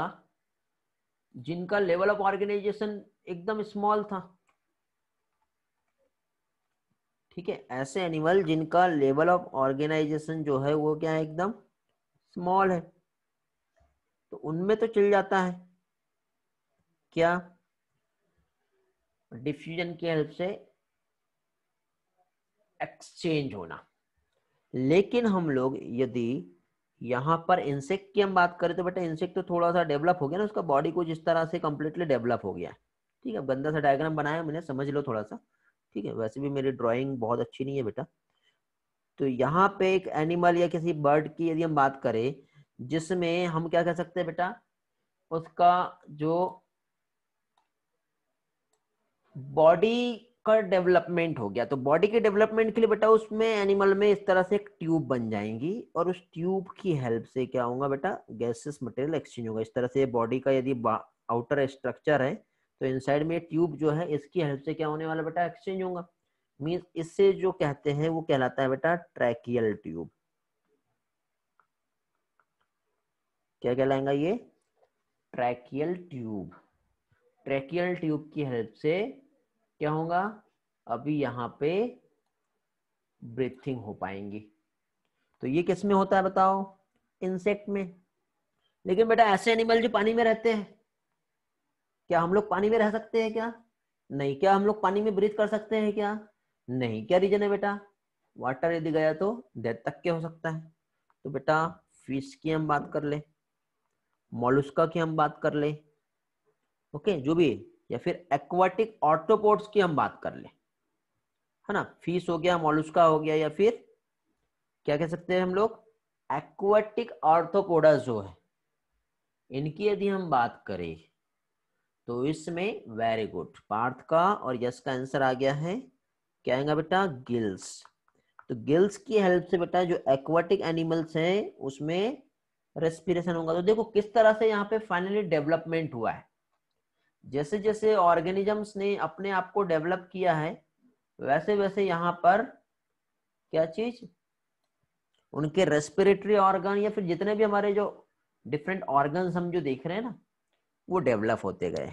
जिनका लेवल ऑफ ऑर्गेनाइजेशन एकदम स्मॉल था ठीक है ऐसे एनिमल जिनका लेवल ऑफ ऑर्गेनाइजेशन जो है वो क्या है एकदम स्मॉल है तो उनमें तो चल जाता है क्या डिफ्यूजन की हेल्प से एक्सचेंज होना लेकिन हम लोग यदि यहाँ पर इंसेक्ट की हम बात करें तो बेटा इंसेक्ट तो थोड़ा सा डेवलप हो गया ना उसका बॉडी कुछ इस तरह से कम्प्लीटली डेवलप हो गया ठीक है गंदा सा डायग्राम बनाया मैंने समझ लो थोड़ा सा ठीक है वैसे भी मेरी ड्राइंग बहुत अच्छी नहीं है बेटा तो यहाँ पे एक एनिमल या किसी बर्ड की यदि हम बात करें जिसमें हम क्या कह सकते हैं बेटा उसका जो बॉडी का डेवलपमेंट हो गया तो बॉडी के डेवलपमेंट के लिए बेटा उसमें एनिमल में इस तरह से एक ट्यूब बन जाएंगी और उस ट्यूब की हेल्प से क्या होगा बेटा गैसेस मटेरियल एक्सचेंज होगा इस तरह से बॉडी का यदि आउटर स्ट्रक्चर है तो इनसाइड में ट्यूब जो है इसकी हेल्प से क्या होने वाला बेटा एक्सचेंज होगा मीन इससे जो कहते हैं वो कहलाता है बेटा ट्रैकियल ट्यूब क्या कहलाएगा ये ट्रैकियल ट्यूब ट्रैकियल ट्यूब की हेल्प से क्या होगा अभी यहाँ पे ब्रीथिंग हो पाएंगी तो ये किस में होता है बताओ इंसेक्ट में लेकिन बेटा ऐसे एनिमल जो पानी में रहते हैं क्या हम लोग पानी में रह सकते हैं क्या नहीं क्या हम लोग पानी में ब्रीथ कर सकते हैं क्या नहीं क्या रीजन है बेटा वाटर यदि गया तो डेथ तक के हो सकता है तो बेटा फिश की हम बात कर ले मोलुस्का की हम बात कर ले ओके जो भी या फिर एक्वाटिक ऑर्थोपोड्स की हम बात कर ले है ना फीस हो गया मोलुस्का हो गया या फिर क्या कह सकते हैं हम लोग एक्वाटिक ऑर्थोपोडा जो है इनकी यदि हम बात करें तो इसमें वेरी गुड पार्थ का और यश का आंसर आ गया है क्या आएगा बेटा गिल्स तो गिल्स की हेल्प से बेटा जो एक्वाटिक एनिमल्स हैं उसमें रेस्पिरेशन होगा तो देखो किस तरह से यहाँ पे फाइनली डेवलपमेंट हुआ है जैसे जैसे ऑर्गेनिजम्स ने अपने आप को डेवलप किया है वैसे वैसे यहाँ पर क्या चीज उनके रेस्पिरेटरी ऑर्गन या फिर जितने भी हमारे जो डिफरेंट ऑर्गन हम जो देख रहे हैं ना वो डेवलप होते गए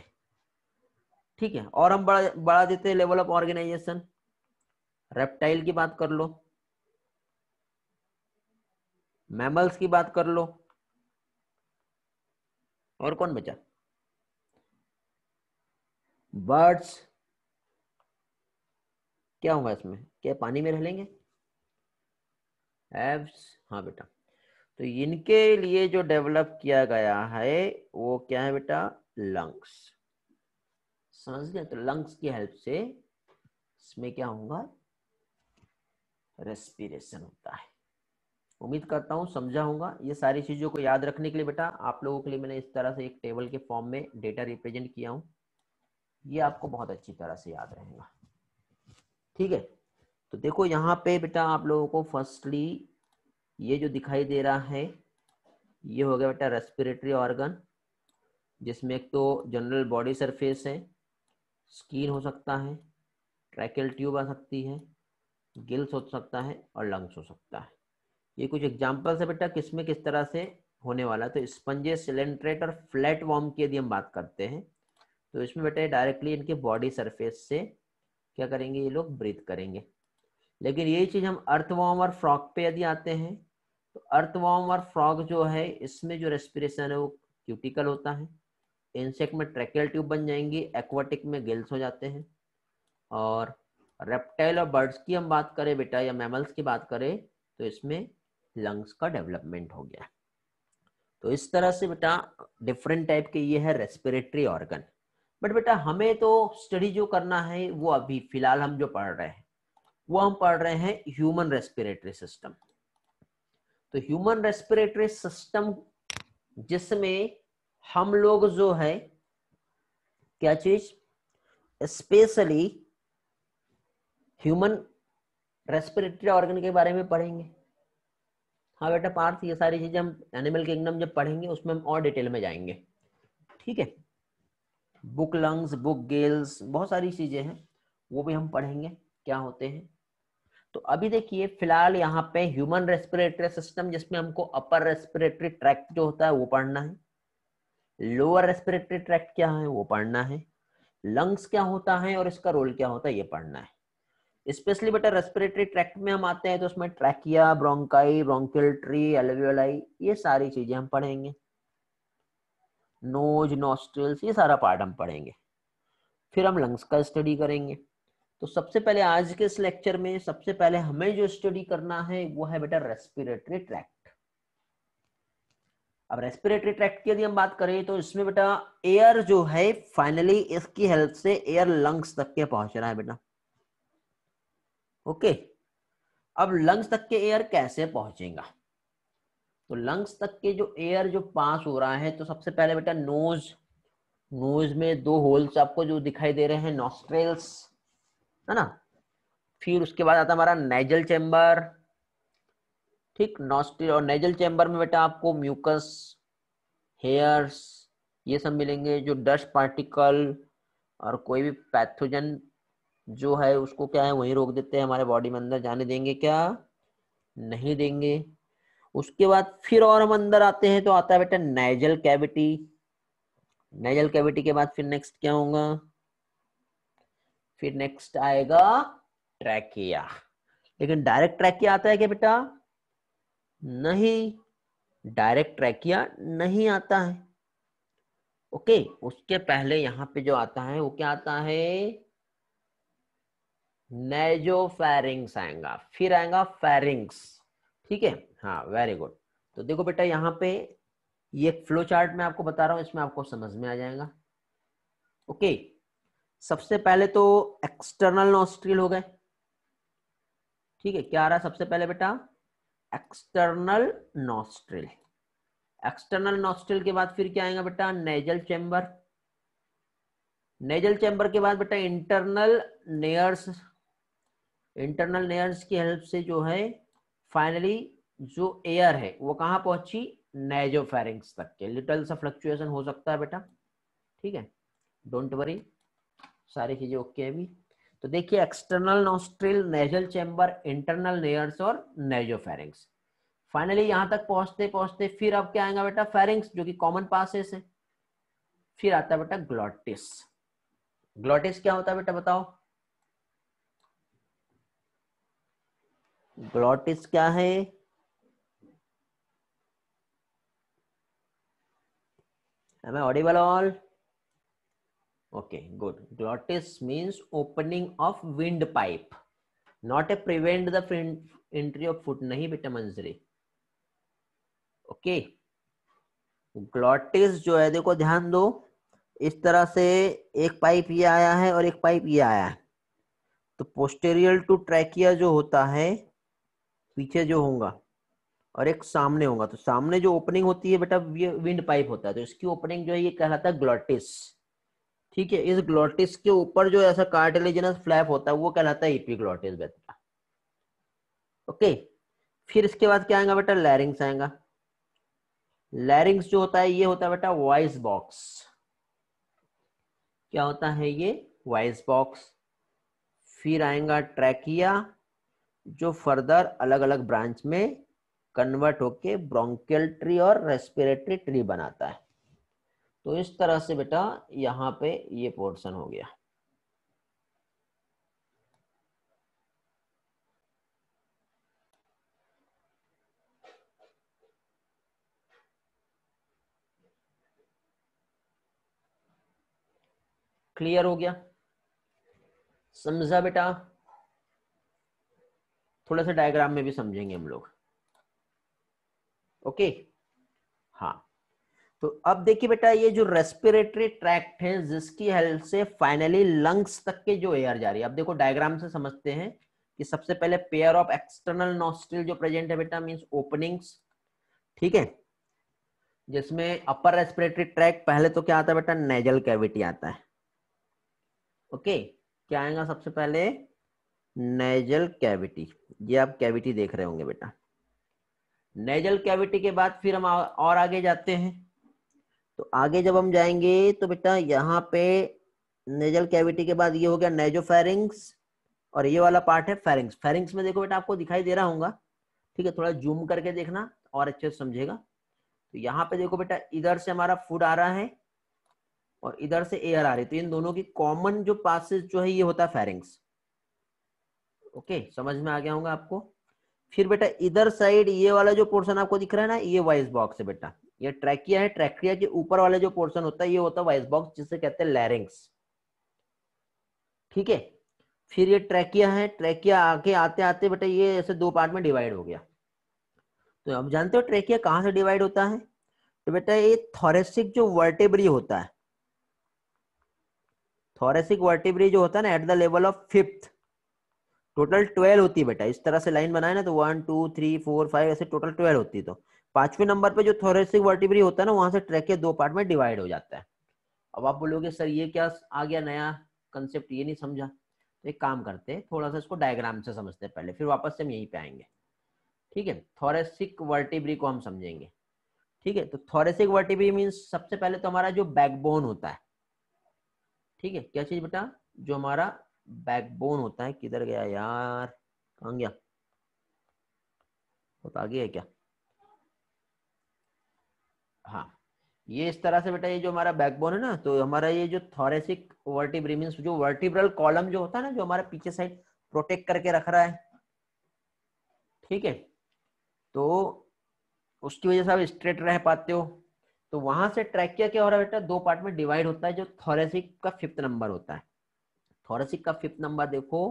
ठीक है और हम बड़ा बढ़ा देते हैं लेवल ऑफ ऑर्गेनाइजेशन रेप्टाइल की बात कर लो मैमल्स की बात कर लो और कौन बचा बर्ड्स क्या होगा इसमें क्या पानी में रह लेंगे एब्स हाँ बेटा तो इनके लिए जो डेवलप किया गया है वो क्या है बेटा लंग्स समझ गए तो लंग्स की हेल्प से इसमें क्या होगा रेस्पिरेशन होता है उम्मीद करता हूँ समझा होगा ये सारी चीज़ों को याद रखने के लिए बेटा आप लोगों के लिए मैंने इस तरह से एक टेबल के फॉर्म में डेटा रिप्रेजेंट किया हूँ ये आपको बहुत अच्छी तरह से याद रहेगा ठीक है तो देखो यहाँ पे बेटा आप लोगों को फर्स्टली ये जो दिखाई दे रहा है ये हो गया बेटा रेस्पिरेटरी ऑर्गन जिसमें एक तो जनरल बॉडी सरफेस है स्किन हो सकता है ट्रैकल ट्यूब आ सकती है गिल्स हो सकता है और लंग्स हो सकता है ये कुछ एग्जाम्पल्स है बेटा किसमें किस तरह से होने वाला है तो स्पंजे सिलेंट्रेट और फ्लैट वॉर्म की यदि हम बात करते हैं तो इसमें बेटा डायरेक्टली इनके बॉडी सरफेस से क्या करेंगे ये लोग ब्रीथ करेंगे लेकिन यही चीज़ हम अर्थवॉम और फ्रॉक पे यदि आते हैं तो अर्थवॉम और फ्रॉक जो है इसमें जो रेस्पिरेशन है वो क्यूटिकल होता है इंसेक्ट में ट्रेकल ट्यूब बन जाएंगी एक्वाटिक में गिल्स हो जाते हैं और रेप्टाइल और बर्ड्स की हम बात करें बेटा या मैमल्स की बात करें तो इसमें लंग्स का डेवलपमेंट हो गया तो इस तरह से बेटा डिफरेंट टाइप के ये है रेस्पिरेटरी ऑर्गन बट बेटा हमें तो स्टडी जो करना है वो अभी फिलहाल हम जो पढ़ रहे हैं वो हम पढ़ रहे हैं ह्यूमन रेस्पिरेटरी सिस्टम तो ह्यूमन रेस्पिरेटरी सिस्टम जिसमें हम लोग जो है क्या चीज स्पेशली ह्यूमन रेस्पिरेटरी ऑर्गन के बारे में पढ़ेंगे हाँ बेटा पार्थ ये सारी चीजें हम एनिमल किंगडम जब पढ़ेंगे उसमें हम और डिटेल में जाएंगे ठीक है बुक लंग्स बुक गेल्स बहुत सारी चीजें हैं वो भी हम पढ़ेंगे क्या होते हैं तो अभी देखिए फिलहाल यहाँ पे ह्यूमन रेस्पिरेटरी सिस्टम जिसमें हमको अपर रेस्पिरेटरी ट्रैक्ट जो होता है वो पढ़ना है लोअर रेस्पिरेटरी ट्रैक्ट क्या है वो पढ़ना है लंग्स क्या होता है और इसका रोल क्या होता है ये पढ़ना है स्पेशली बेटा रेस्पिरेटरी ट्रैक्ट में हम आते हैं तो उसमें trachea bronchi bronchial tree alveoli ये सारी चीजें हम पढ़ेंगे नोज नोस्ट्रल्स ये सारा पार्ट हम पढ़ेंगे फिर हम लंग्स का स्टडी करेंगे तो सबसे पहले आज के इस लेक्चर में सबसे पहले हमें जो स्टडी करना है वो है बेटा रेस्पिरेटरी ट्रैक्ट अब रेस्पिरेटरी ट्रैक्ट की यदि हम बात करें तो इसमें बेटा एयर जो है फाइनली इसकी हेल्प से एयर लंग्स तक के पहुंच रहा है बेटा ओके अब लंग्स तक के एयर कैसे पहुंचेगा तो लंग्स तक के जो एयर जो पास हो रहा है तो सबसे पहले बेटा नोज नोज में दो होल्स आपको जो दिखाई दे रहे हैं नॉस्ट्रेल्स है ना फिर उसके बाद आता हमारा नेजल चैम्बर ठीक नोस्ट्रेल और नेजल चैम्बर में बेटा आपको म्यूकस हेयर्स ये सब मिलेंगे जो डस्ट पार्टिकल और कोई भी पैथोजन जो है उसको क्या है वही रोक देते हैं हमारे बॉडी में अंदर जाने देंगे क्या नहीं देंगे उसके बाद फिर और हम अंदर आते हैं तो आता है बेटा नाइजल कैविटी नाइजल कैविटी के बाद फिर नेक्स्ट क्या होगा फिर नेक्स्ट आएगा ट्रैकिया लेकिन डायरेक्ट ट्रैकिया आता है क्या बेटा नहीं डायरेक्ट ट्रैकिया नहीं आता है ओके okay, उसके पहले यहां पे जो आता है वो क्या आता है नेजो फैरिंग्स आएगा फिर आएगा फैरिंग्स ठीक है हाँ वेरी गुड तो देखो बेटा यहाँ पे ये फ्लो चार्ट में आपको बता रहा हूं इसमें आपको समझ में आ जाएगा ओके सबसे पहले तो एक्सटर्नल नॉस्ट्रिल हो गए ठीक है क्या आ रहा है सबसे पहले बेटा एक्सटर्नल नॉस्ट्रिल एक्सटर्नल नॉस्ट्रिल के बाद फिर क्या आएगा बेटा नेजल चैम्बर नेजल चैम्बर के बाद बेटा इंटरनल नेयर्स इंटरनल नेयर्स की हेल्प से जो है फाइनली जो एयर है वो कहाँ पहुंची नेजोफेरिंग्स तक के लिटल सा फ्लक्चुएशन हो सकता है बेटा ठीक है डोंट वरी सारी चीजें ओके है भी तो देखिए external nostril nasal chamber internal nares और नेजोफेरिंग्स फाइनली यहां तक पहुंचते पहुंचते फिर अब क्या आएगा बेटा फेरिंग्स जो कि कॉमन पासेस है फिर आता है बेटा ग्लॉटिस ग्लॉटिस क्या होता है बेटा बताओ ग्लॉटिस क्या है am i audible all okay good glottis means opening of wind pipe not a prevent the entry of food nahi beta manzri okay glottis jo hai dekho ध्यान do इस तरह से एक पाइप ये आया है और एक पाइप ये आया है तो पोस्टेरियल टू ट्रैकिया जो होता है पीछे जो होगा और एक सामने होगा तो सामने जो ओपनिंग होती है बेटा विंड पाइप होता है तो इसकी ओपनिंग जो है ये कहलाता है ग्लोटिस ठीक है इस ग्लोटिस के ऊपर जो ऐसा कार्टिलेजनस फ्लैप होता है वो कहलाता है इपीग्लोटिस बेटा ओके फिर इसके बाद क्या आएगा बेटा लैरिंग्स आएगा लैरिंग्स जो होता है ये होता है बेटा वॉइस बॉक्स क्या होता है ये वॉइस बॉक्स फिर आएगा ट्रैकिया जो फर्दर अलग अलग ब्रांच में कन्वर्ट होके ब्रोंकियल ट्री और रेस्पिरेटरी ट्री बनाता है तो इस तरह से बेटा यहाँ पे ये पोर्शन हो गया क्लियर हो गया समझा बेटा थोड़ा सा डायग्राम में भी समझेंगे हम लोग ओके हाँ तो अब देखिए बेटा ये जो रेस्पिरेटरी ट्रैक्ट है जिसकी हेल्प से फाइनली लंग्स तक के जो एयर जा रही है अब देखो डायग्राम से समझते हैं कि सबसे पहले पेयर ऑफ एक्सटर्नल नॉस्ट्रिल जो प्रेजेंट है बेटा मींस ओपनिंग्स ठीक है जिसमें अपर रेस्पिरेटरी ट्रैक पहले तो क्या आता है बेटा नेजल कैविटी आता है ओके क्या आएगा सबसे पहले नेजल कैविटी ये आप कैविटी देख रहे होंगे बेटा नेजल कैविटी के बाद फिर हम और आगे जाते हैं तो आगे जब हम जाएंगे तो बेटा यहाँ पे नेजल कैविटी के बाद ये हो गया फेरिंग्स और ये वाला पार्ट है फेरिंग्स फेरिंग्स में देखो बेटा आपको दिखाई दे रहा होगा ठीक है थोड़ा जूम करके देखना और अच्छे से समझेगा तो यहाँ पे देखो बेटा इधर से हमारा फूड आ रहा है और इधर से एयर आ रही है तो इन दोनों की कॉमन जो पासिस जो है ये होता है फेरिंग्स ओके समझ में आ गया होगा आपको फिर बेटा इधर साइड ये वाला जो पोर्शन आपको दिख रहा है ना ये वाइस बॉक्स है बेटा ये ट्रैकिया है ट्रैकिया के ऊपर वाले जो पोर्शन होता है ये होता है वाइस बॉक्स जिसे कहते हैं लैरिंग्स ठीक है फिर ये ट्रैकिया है ट्रैकिया आके आते आते बेटा ये ऐसे दो पार्ट में डिवाइड हो गया तो अब जानते हो ट्रेकिया कहाँ से डिवाइड होता है तो बेटा ये थोरेसिक जो वर्टेब्री होता है थोरेसिक वर्टेब्री जो होता है ना at the level of fifth total twelve होती है बेटा इस तरह से लाइन बनाए ना तो one two three four five ऐसे टोटल ट्वेल्व होती है तो पांचवें नंबर पे जो थोरेसिक वर्टिब्री होता है ना वहां से ट्रैक के दो पार्ट में डिवाइड हो जाता है अब आप बोलोगे सर ये क्या आ गया नया कंसेप्ट ये नहीं समझा तो एक काम करते हैं थोड़ा सा इसको डायग्राम से समझते हैं पहले फिर वापस से हम यहीं पे आएंगे ठीक है थोरेसिक वर्टिब्री को हम समझेंगे ठीक है तो थोरेसिक वर्टिब्री मीन्स सबसे पहले तो हमारा जो बैकबोन होता है ठीक है क्या चीज बेटा जो हमारा बैकबोन होता है किधर गया यार कहा गया बहुत आगे है क्या हाँ ये इस तरह से बेटा ये जो हमारा बैकबोन है ना तो हमारा ये जो थॉरेसिक वर्टिब्री मीन्स जो वर्टिब्रल कॉलम जो होता है ना जो हमारा पीछे साइड प्रोटेक्ट करके रख रहा है ठीक है तो उसकी वजह से आप स्ट्रेट रह पाते हो तो वहां से ट्रैकिया क्या हो रहा है बेटा दो पार्ट में डिवाइड होता है जो थोरेसिक का फिफ्थ नंबर होता है थोरसिक का फिफ्थ नंबर देखो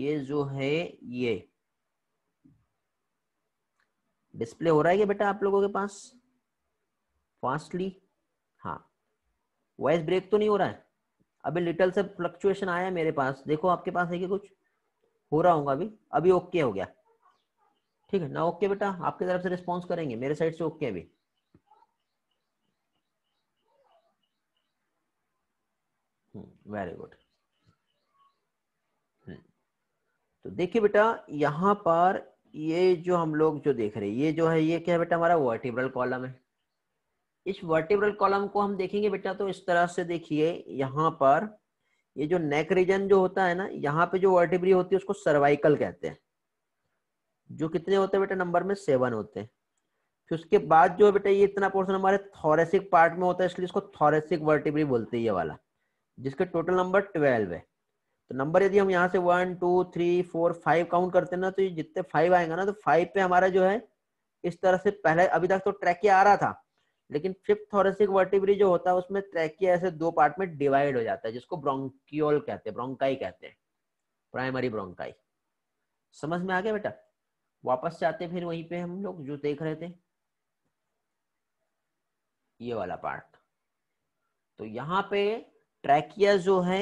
ये जो है ये डिस्प्ले हो रहा है क्या बेटा आप लोगों के पास फास्टली हाँ वॉइस ब्रेक तो नहीं हो रहा है अभी लिटल से फ्लक्चुएशन आया मेरे पास देखो आपके पास है कि कुछ हो रहा होगा अभी अभी ओके हो गया ठीक है ना ओके बेटा आपकी तरफ से रिस्पॉन्स करेंगे मेरे साइड से ओके अभी वेरी हम्म, गुड तो देखिए बेटा यहाँ पर ये जो हम लोग जो देख रहे हैं ये जो है ये क्या है बेटा हमारा वर्टिब्रल कॉलम है इस वर्टिब्रल कॉलम को हम देखेंगे बेटा तो इस तरह से देखिए यहाँ पर ये जो नेक रीजन जो होता है ना यहाँ पे जो वर्टिब्री होती है उसको सर्वाइकल कहते हैं जो कितने होते हैं बेटा नंबर में सेवन होते हैं फिर उसके बाद जो है बेटा ये इतना पोर्सन हमारे थॉरेसिक पार्ट में होता है इसलिए इसको थॉरेसिक वर्टिब्री बोलते हैं ये वाला जिसके टोटल नंबर ट्वेल्व है तो नंबर यदि हम यहाँ से one two three four five count करते हैं ना तो ये जितने फाइव आएगा ना तो फाइव पे हमारा जो है इस तरह से पहले अभी तक तो ट्रैकिया आ रहा था लेकिन फिफ्थ थोरेसिक वर्टिब्री जो होता है उसमें ट्रैकिया ऐसे दो पार्ट में डिवाइड हो जाता है जिसको ब्रोंकियोल कहते हैं ब्रोंकाई कहते हैं प्राइमरी ब्रोंकाई समझ में आ गया बेटा वापस से आते फिर वहीं पे हम लोग जो देख रहे थे ये वाला पार्ट तो यहाँ पे ट्रैकिया जो है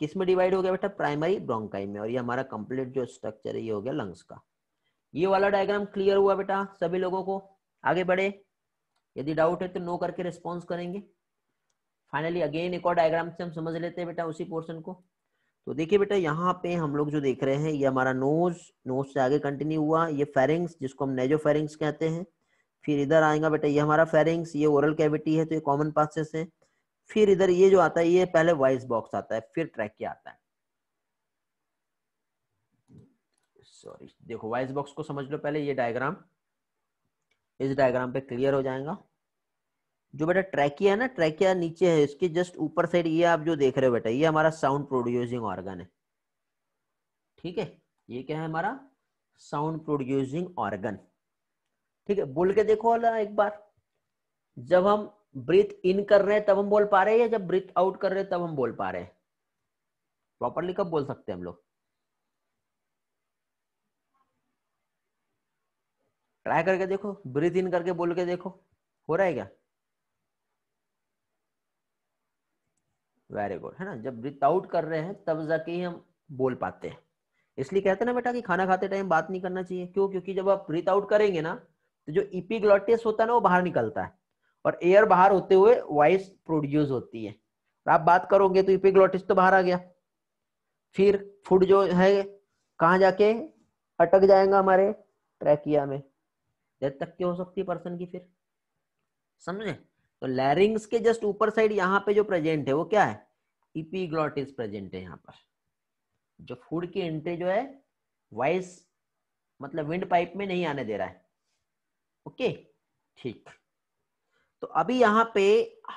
किस में डिवाइड हो गया बेटा प्राइमरी ब्रोंकाई में और ये हमारा कंप्लीट जो स्ट्रक्चर है ये हो गया लंग्स का ये वाला डायग्राम क्लियर हुआ बेटा सभी लोगों को आगे बढ़े यदि डाउट है तो नो करके रिस्पॉन्स करेंगे फाइनली अगेन एक और डायग्राम से हम समझ लेते हैं बेटा उसी पोर्सन को तो देखिए बेटा यहाँ पे हम लोग जो देख रहे हैं ये हमारा नोज नोज से आगे कंटिन्यू हुआ ये फेरिंग्स जिसको हम नेजो फेरिंग्स कहते हैं फिर इधर आएगा बेटा ये हमारा फेरिंग्स ये ओरल कैविटी है तो ये कॉमन पासेस है फिर इधर ये जो आता है ये पहले वॉइस बॉक्स आता है फिर ट्रैक क्या आता है सॉरी देखो वॉइस बॉक्स को समझ लो पहले ये डायग्राम इस डायग्राम पे क्लियर हो जाएगा जो बेटा ट्रैकिया है ना ट्रैकिया नीचे है इसके जस्ट ऊपर साइड ये आप जो देख रहे हो बेटा ये हमारा साउंड प्रोड्यूसिंग ऑर्गन है ठीक है ये क्या है हमारा साउंड प्रोड्यूसिंग ऑर्गन ठीक है बोल के देखो अला एक बार जब हम ब्रीथ इन कर रहे हैं तब हम बोल पा रहे हैं या जब ब्रीथ आउट कर रहे हैं तब हम बोल पा रहे हैं प्रॉपरली कब बोल सकते हैं हम लोग ट्राई करके देखो ब्रीथ इन करके बोल के देखो हो रहा है क्या वेरी गुड है ना जब ब्रीथ आउट कर रहे हैं तब जाके ही हम बोल पाते हैं इसलिए कहते हैं ना बेटा कि खाना खाते टाइम बात नहीं करना चाहिए क्यों क्योंकि जब आप ब्रीथ आउट करेंगे ना तो जो इपीग्लॉटिस होता है ना वो बाहर निकलता है और एयर बाहर होते हुए वॉइस प्रोड्यूस होती है आप बात करोगे तो इपिग्लोटिस तो बाहर आ गया फिर फूड जो है कहा जाके अटक जाएगा हमारे ट्रैकिया में डेथ तक क्यों हो सकती है पर्सन की फिर समझे तो लैरिंग्स के जस्ट ऊपर साइड यहाँ पे जो प्रेजेंट है वो क्या है इपीग्लॉटिस प्रेजेंट है यहाँ पर जो फूड की एंट्री जो है वॉइस मतलब विंड पाइप में नहीं आने दे रहा है ओके ठीक तो अभी यहाँ पे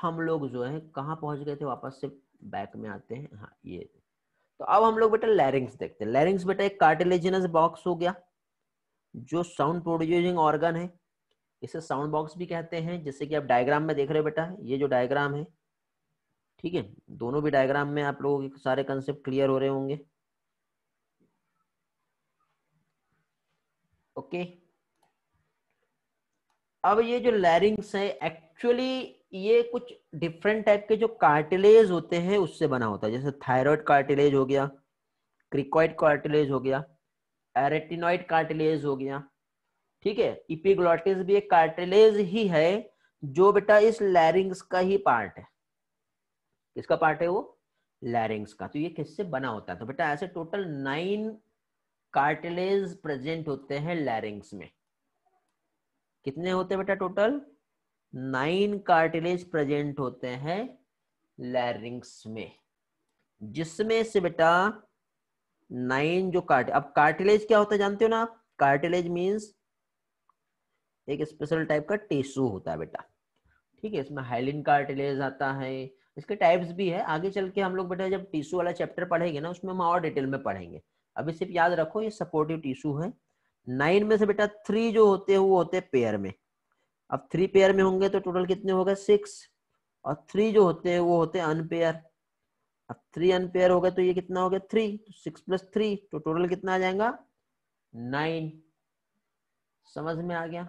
हम लोग जो है कहाँ पहुंच गए थे वापस से बैक में आते हैं हाँ ये तो अब हम लोग बेटा लैरिंग्स देखते हैं लैरिंग्स बेटा एक कार्टिलेजिनस बॉक्स हो गया जो साउंड प्रोड्यूसिंग ऑर्गन है इसे साउंड बॉक्स भी कहते हैं जैसे कि आप डायग्राम में देख रहे हो बेटा ये जो डायग्राम है ठीक है दोनों भी डायग्राम में आप लोगों के सारे कंसेप्ट क्लियर हो रहे होंगे ओके अब ये जो लैरिंग्स है एक्चुअली ये कुछ डिफरेंट टाइप के जो कार्टिलेज होते हैं उससे बना होता है जैसे थायराइड कार्टिलेज हो गया क्रिकॉइड कार्टिलेज हो गया एरेटिनॉइड कार्टिलेज हो गया ठीक है इपिग्लॉटिस भी एक कार्टिलेज ही है जो बेटा इस लैरिंग्स का ही पार्ट है किसका पार्ट है वो लैरिंग्स का तो ये किससे बना होता है तो बेटा ऐसे टोटल नाइन कार्टिलेज प्रेजेंट होते हैं लैरिंग्स में कितने होते हैं बेटा टोटल नाइन कार्टिलेज प्रेजेंट होते हैं लैरिंग्स में जिसमें से बेटा नाइन जो कार्ट अब कार्टिलेज क्या होता है जानते हो ना आप कार्टिलेज मींस एक स्पेशल टाइप का टिश्यू होता है बेटा ठीक है इसमें हाइलिन कार्टिलेज आता है इसके टाइप्स भी है आगे चल के हम लोग बेटा जब टिश्यू वाला चैप्टर पढ़ेंगे ना उसमें हम और डिटेल में पढ़ेंगे अभी सिर्फ याद रखो ये सपोर्टिव टिश्यू है नाइन में से बेटा थ्री जो होते हैं वो होते हैं पेयर में अब थ्री पेयर में होंगे तो टोटल कितने हो गए सिक्स और थ्री जो होते हैं वो होते हैं अनपेयर अब थ्री अनपेयर हो गए तो ये कितना हो गया थ्री तो सिक्स प्लस थ्री तो टोटल कितना आ जाएगा नाइन समझ में आ गया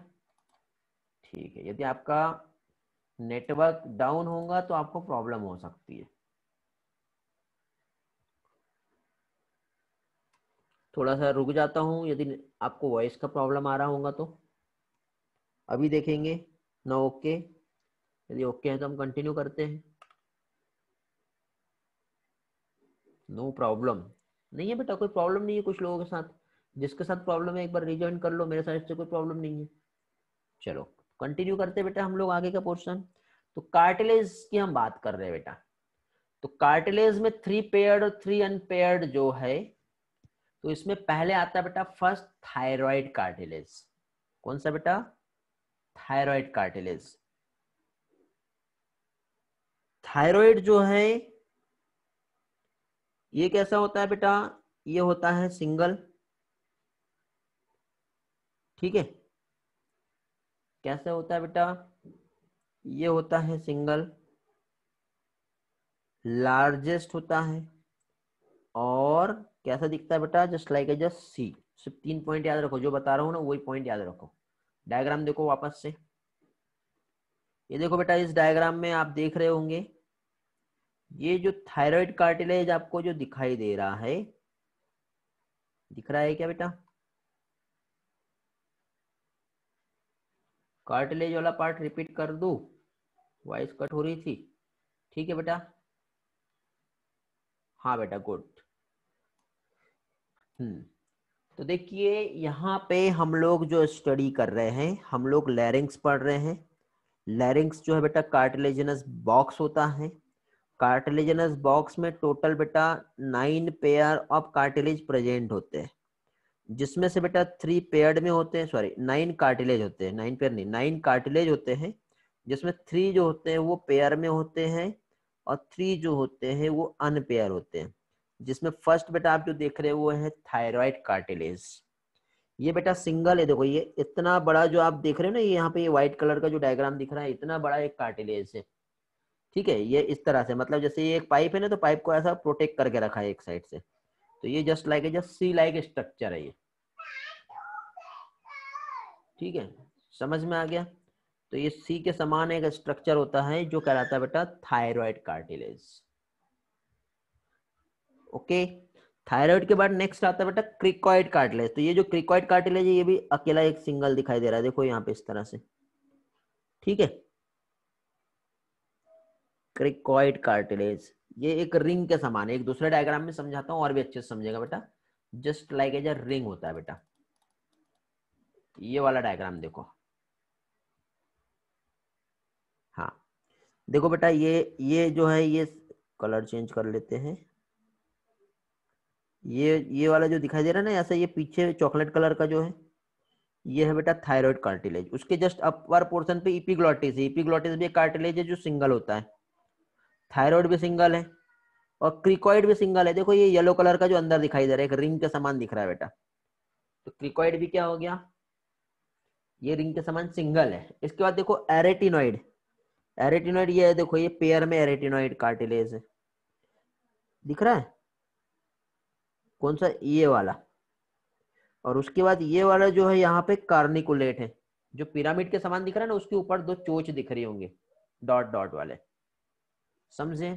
ठीक है यदि आपका नेटवर्क डाउन होगा तो आपको प्रॉब्लम हो सकती है थोड़ा सा रुक जाता हूं यदि आपको वॉइस का प्रॉब्लम आ रहा होगा तो अभी देखेंगे ना ओके यदि ओके है तो हम कंटिन्यू करते हैं नो प्रॉब्लम नहीं है बेटा कोई प्रॉब्लम नहीं है कुछ लोगों के साथ जिसके साथ प्रॉब्लम है एक बार रिजॉइन कर लो मेरे साथ इससे कोई प्रॉब्लम नहीं है चलो कंटिन्यू करते बेटा हम लोग आगे का पोर्शन तो कार्टिलेज की हम बात कर रहे हैं बेटा तो कार्टिलेज में थ्री पेयर्ड और थ्री अनपेयर्ड जो है तो इसमें पहले आता है बेटा फर्स्ट थायराइड कार्टिलेज कौन सा बेटा थायराइड कार्टिलेज थायराइड जो है ये कैसा होता है बेटा ये होता है सिंगल ठीक है कैसे होता है बेटा ये होता है सिंगल लार्जेस्ट होता है और कैसा दिखता है बेटा just like a just C सिर्फ तीन पॉइंट याद रखो जो बता रहा हूं ना वही पॉइंट याद रखो डायग्राम देखो वापस से ये देखो बेटा इस डायग्राम में आप देख रहे होंगे ये जो थायराइड कार्टिलेज आपको जो दिखाई दे रहा है दिख रहा है क्या बेटा कार्टिलेज वाला पार्ट रिपीट कर दू वॉइस कट हो रही थी ठीक है बेटा हाँ बेटा गुड हम्म तो देखिए यहाँ पे हम लोग जो स्टडी कर रहे हैं हम लोग लैरिंग्स पढ़ रहे हैं लैरिंग्स जो है बेटा कार्टिलेजनस बॉक्स होता है कार्टिलेजनस बॉक्स में टोटल बेटा nine pair of cartilage present होते हैं जिसमें से बेटा थ्री पेयर में होते हैं सॉरी नाइन कार्टिलेज होते हैं नाइन पेयर नहीं नाइन कार्टिलेज होते हैं जिसमें थ्री जो होते हैं वो पेयर में होते हैं और थ्री जो होते हैं वो अनपेयर होते हैं जिसमें फर्स्ट बेटा आप जो देख रहे हो वो है थायराइड कार्टिलेज ये बेटा सिंगल है देखो ये इतना बड़ा जो आप देख रहे हो ना ये यहाँ पे ये व्हाइट कलर का जो डायग्राम दिख रहा है इतना बड़ा एक कार्टिलेज है ठीक है ये इस तरह से मतलब जैसे ये एक पाइप है ना तो पाइप को ऐसा प्रोटेक्ट करके रखा है एक साइड से तो ये just like just C like structure है ये ठीक है समझ में आ गया तो ये सी के समान एक स्ट्रक्चर होता है जो कहलाता है बेटा थायराइड कार्टिलेज ओके थायराइड के बाद नेक्स्ट आता है बेटा क्रिकॉइड कार्टिलेज तो ये जो क्रिकॉइड कार्टिलेज है ये भी अकेला एक सिंगल दिखाई दे रहा है देखो यहाँ पे इस तरह से ठीक है क्रिकॉइड कार्टिलेज ये एक रिंग के समान है एक दूसरे डायग्राम में समझाता हूँ और भी अच्छे से समझेगा बेटा just like as a ring होता है बेटा ये वाला डायग्राम देखो हाँ देखो बेटा ये ये जो है ये कलर चेंज कर लेते हैं ये ये वाला जो दिखाई दे रहा है ना ऐसा ये पीछे चॉकलेट कलर का जो है ये है बेटा थायराइड कार्टिलेज उसके जस्ट अपर पोर्शन पे इपीग्लॉटिस है इपीग्लॉटिस भी एक कार्टिलेज है जो सिंगल होता है थायराइड भी सिंगल है और क्रिकॉइड भी सिंगल है देखो ये येलो कलर का जो अंदर दिखाई दे रहा है एक रिंग के समान दिख रहा है बेटा तो क्रिकॉइड भी क्या हो गया ये रिंग के समान सिंगल है इसके बाद देखो एरेटिनोइड एरेटिनोइड ये है देखो ये पेयर में एरेटिनोइड कार्टिलेज है दिख रहा है कौन सा ये वाला और उसके बाद ये वाला जो है यहाँ पे कार्निकुलेट है जो पिरामिड के समान दिख रहा है ना उसके ऊपर दो चोच दिख रही होंगे डॉट डॉट वाले समझे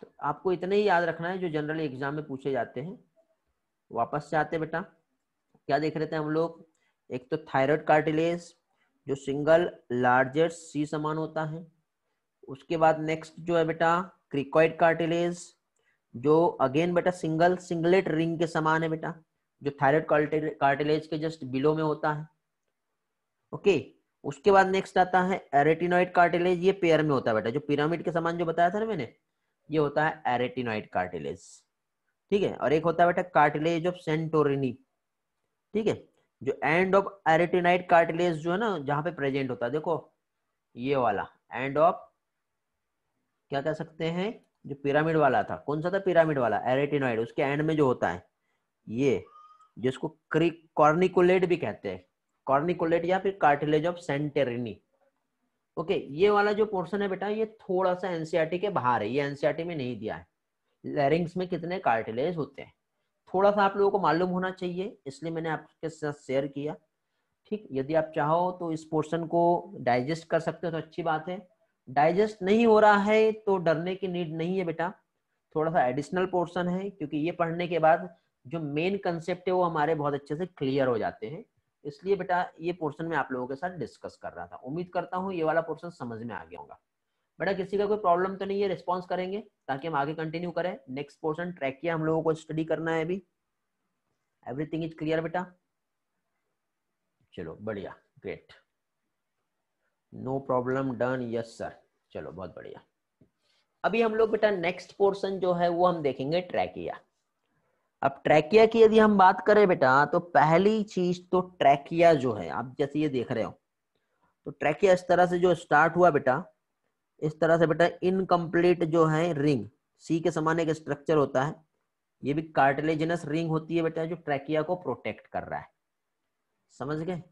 तो आपको इतने ही याद रखना है जो जनरल एग्जाम में पूछे जाते हैं वापस से आते बेटा क्या देख रहे थे हम लोग एक तो थायराइड कार्टिलेज जो सिंगल लार्जेस्ट सी समान होता है उसके बाद नेक्स्ट जो है बेटा क्रिकॉइड कार्टिलेज जो अगेन बेटा सिंगल सिंगलेट रिंग के समान है बेटा जो थायराइड कार्टिलेज के जस्ट बिलो में होता है ओके okay. उसके बाद नेक्स्ट आता है एरेटिनॉइड कार्टिलेज ये पेयर में होता है बेटा जो पिरामिड के समान जो बताया था ना मैंने ये होता है एरेटिनॉइड कार्टिलेज ठीक है और एक होता है बेटा कार्टिलेज ऑफ सेंटोरिनी ठीक है जो एंड ऑफ एरेटिनाइड कार्टिलेज जो है ना जहां पे प्रेजेंट होता है देखो ये वाला एंड ऑफ क्या कह सकते हैं जो पिरामिड वाला था कौन सा था पिरामिड वाला एरेटिनॉइड उसके एंड में जो होता है ये जिसको क्रिक कॉर्निकोलेट भी कहते हैं कॉर्निकोलेट या फिर कार्टिलेज ऑफ सेंटेरिनी ओके ये वाला जो पोर्शन है बेटा ये थोड़ा सा एनसीआरटी के बाहर है ये एनसीआरटी में नहीं दिया है लैरिंग्स में कितने कार्टिलेज होते हैं थोड़ा सा आप लोगों को मालूम होना चाहिए इसलिए मैंने आपके साथ शेयर किया ठीक यदि आप चाहो तो इस पोर्शन को डाइजेस्ट कर सकते हो तो अच्छी बात है डाइजेस्ट नहीं हो रहा है तो डरने की नीड नहीं है बेटा थोड़ा सा एडिशनल पोर्शन है क्योंकि ये पढ़ने के बाद जो मेन कंसेप्ट है वो हमारे बहुत अच्छे से क्लियर हो जाते हैं इसलिए बेटा ये पोर्शन में आप लोगों के साथ डिस्कस कर रहा था उम्मीद करता हूँ ये वाला पोर्शन समझ में आ गया होगा बेटा किसी का कोई प्रॉब्लम तो नहीं है रिस्पॉन्स करेंगे ताकि हम आगे कंटिन्यू करें नेक्स्ट पोर्सन ट्रैक किया हम लोगों को स्टडी करना है अभी एवरीथिंग इज क्लियर बेटा चलो बढ़िया great no problem done yes sir चलो बहुत बढ़िया अभी हम लोग बेटा नेक्स्ट पोर्सन जो है वो हम देखेंगे ट्रैकिया अब ट्रैकिया की यदि हम बात करें बेटा तो पहली चीज तो ट्रैकिया जो है आप जैसे ये देख रहे हो तो ट्रैकिया इस तरह से जो स्टार्ट हुआ बेटा इस तरह से बेटा इनकम्प्लीट जो है रिंग सी के समान एक स्ट्रक्चर होता है ये भी कार्टिलेजनस रिंग होती है बेटा जो ट्रैकिया को प्रोटेक्ट कर रहा है समझ गए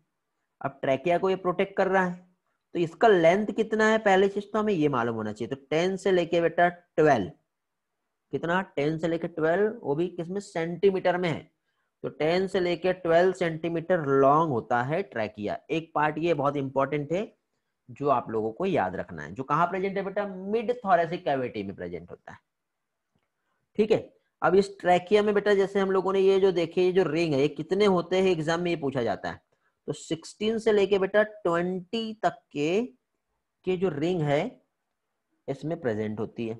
अब ट्रैकिया को ये प्रोटेक्ट कर रहा है तो इसका लेंथ कितना है पहले चीज तो हमें ये मालूम होना चाहिए तो टेन से लेके बेटा ट्वेल्व कितना टेन से लेके ट्वेल्व वो भी किसमें सेंटीमीटर में है तो टेन से लेके ट्वेल्व सेंटीमीटर लॉन्ग होता है ट्रैकिया एक पार्ट ये बहुत इंपॉर्टेंट है जो आप लोगों को याद रखना है जो कहाँ प्रेजेंट है बेटा मिड थोरेसिक कैविटी में प्रेजेंट होता है ठीक है अब इस ट्रैकिया में बेटा जैसे हम लोगों ने ये जो देखे ये जो रिंग है ये कितने होते हैं एग्जाम में ये पूछा जाता है तो 16 से लेके बेटा 20 तक के के जो रिंग है इसमें प्रेजेंट होती है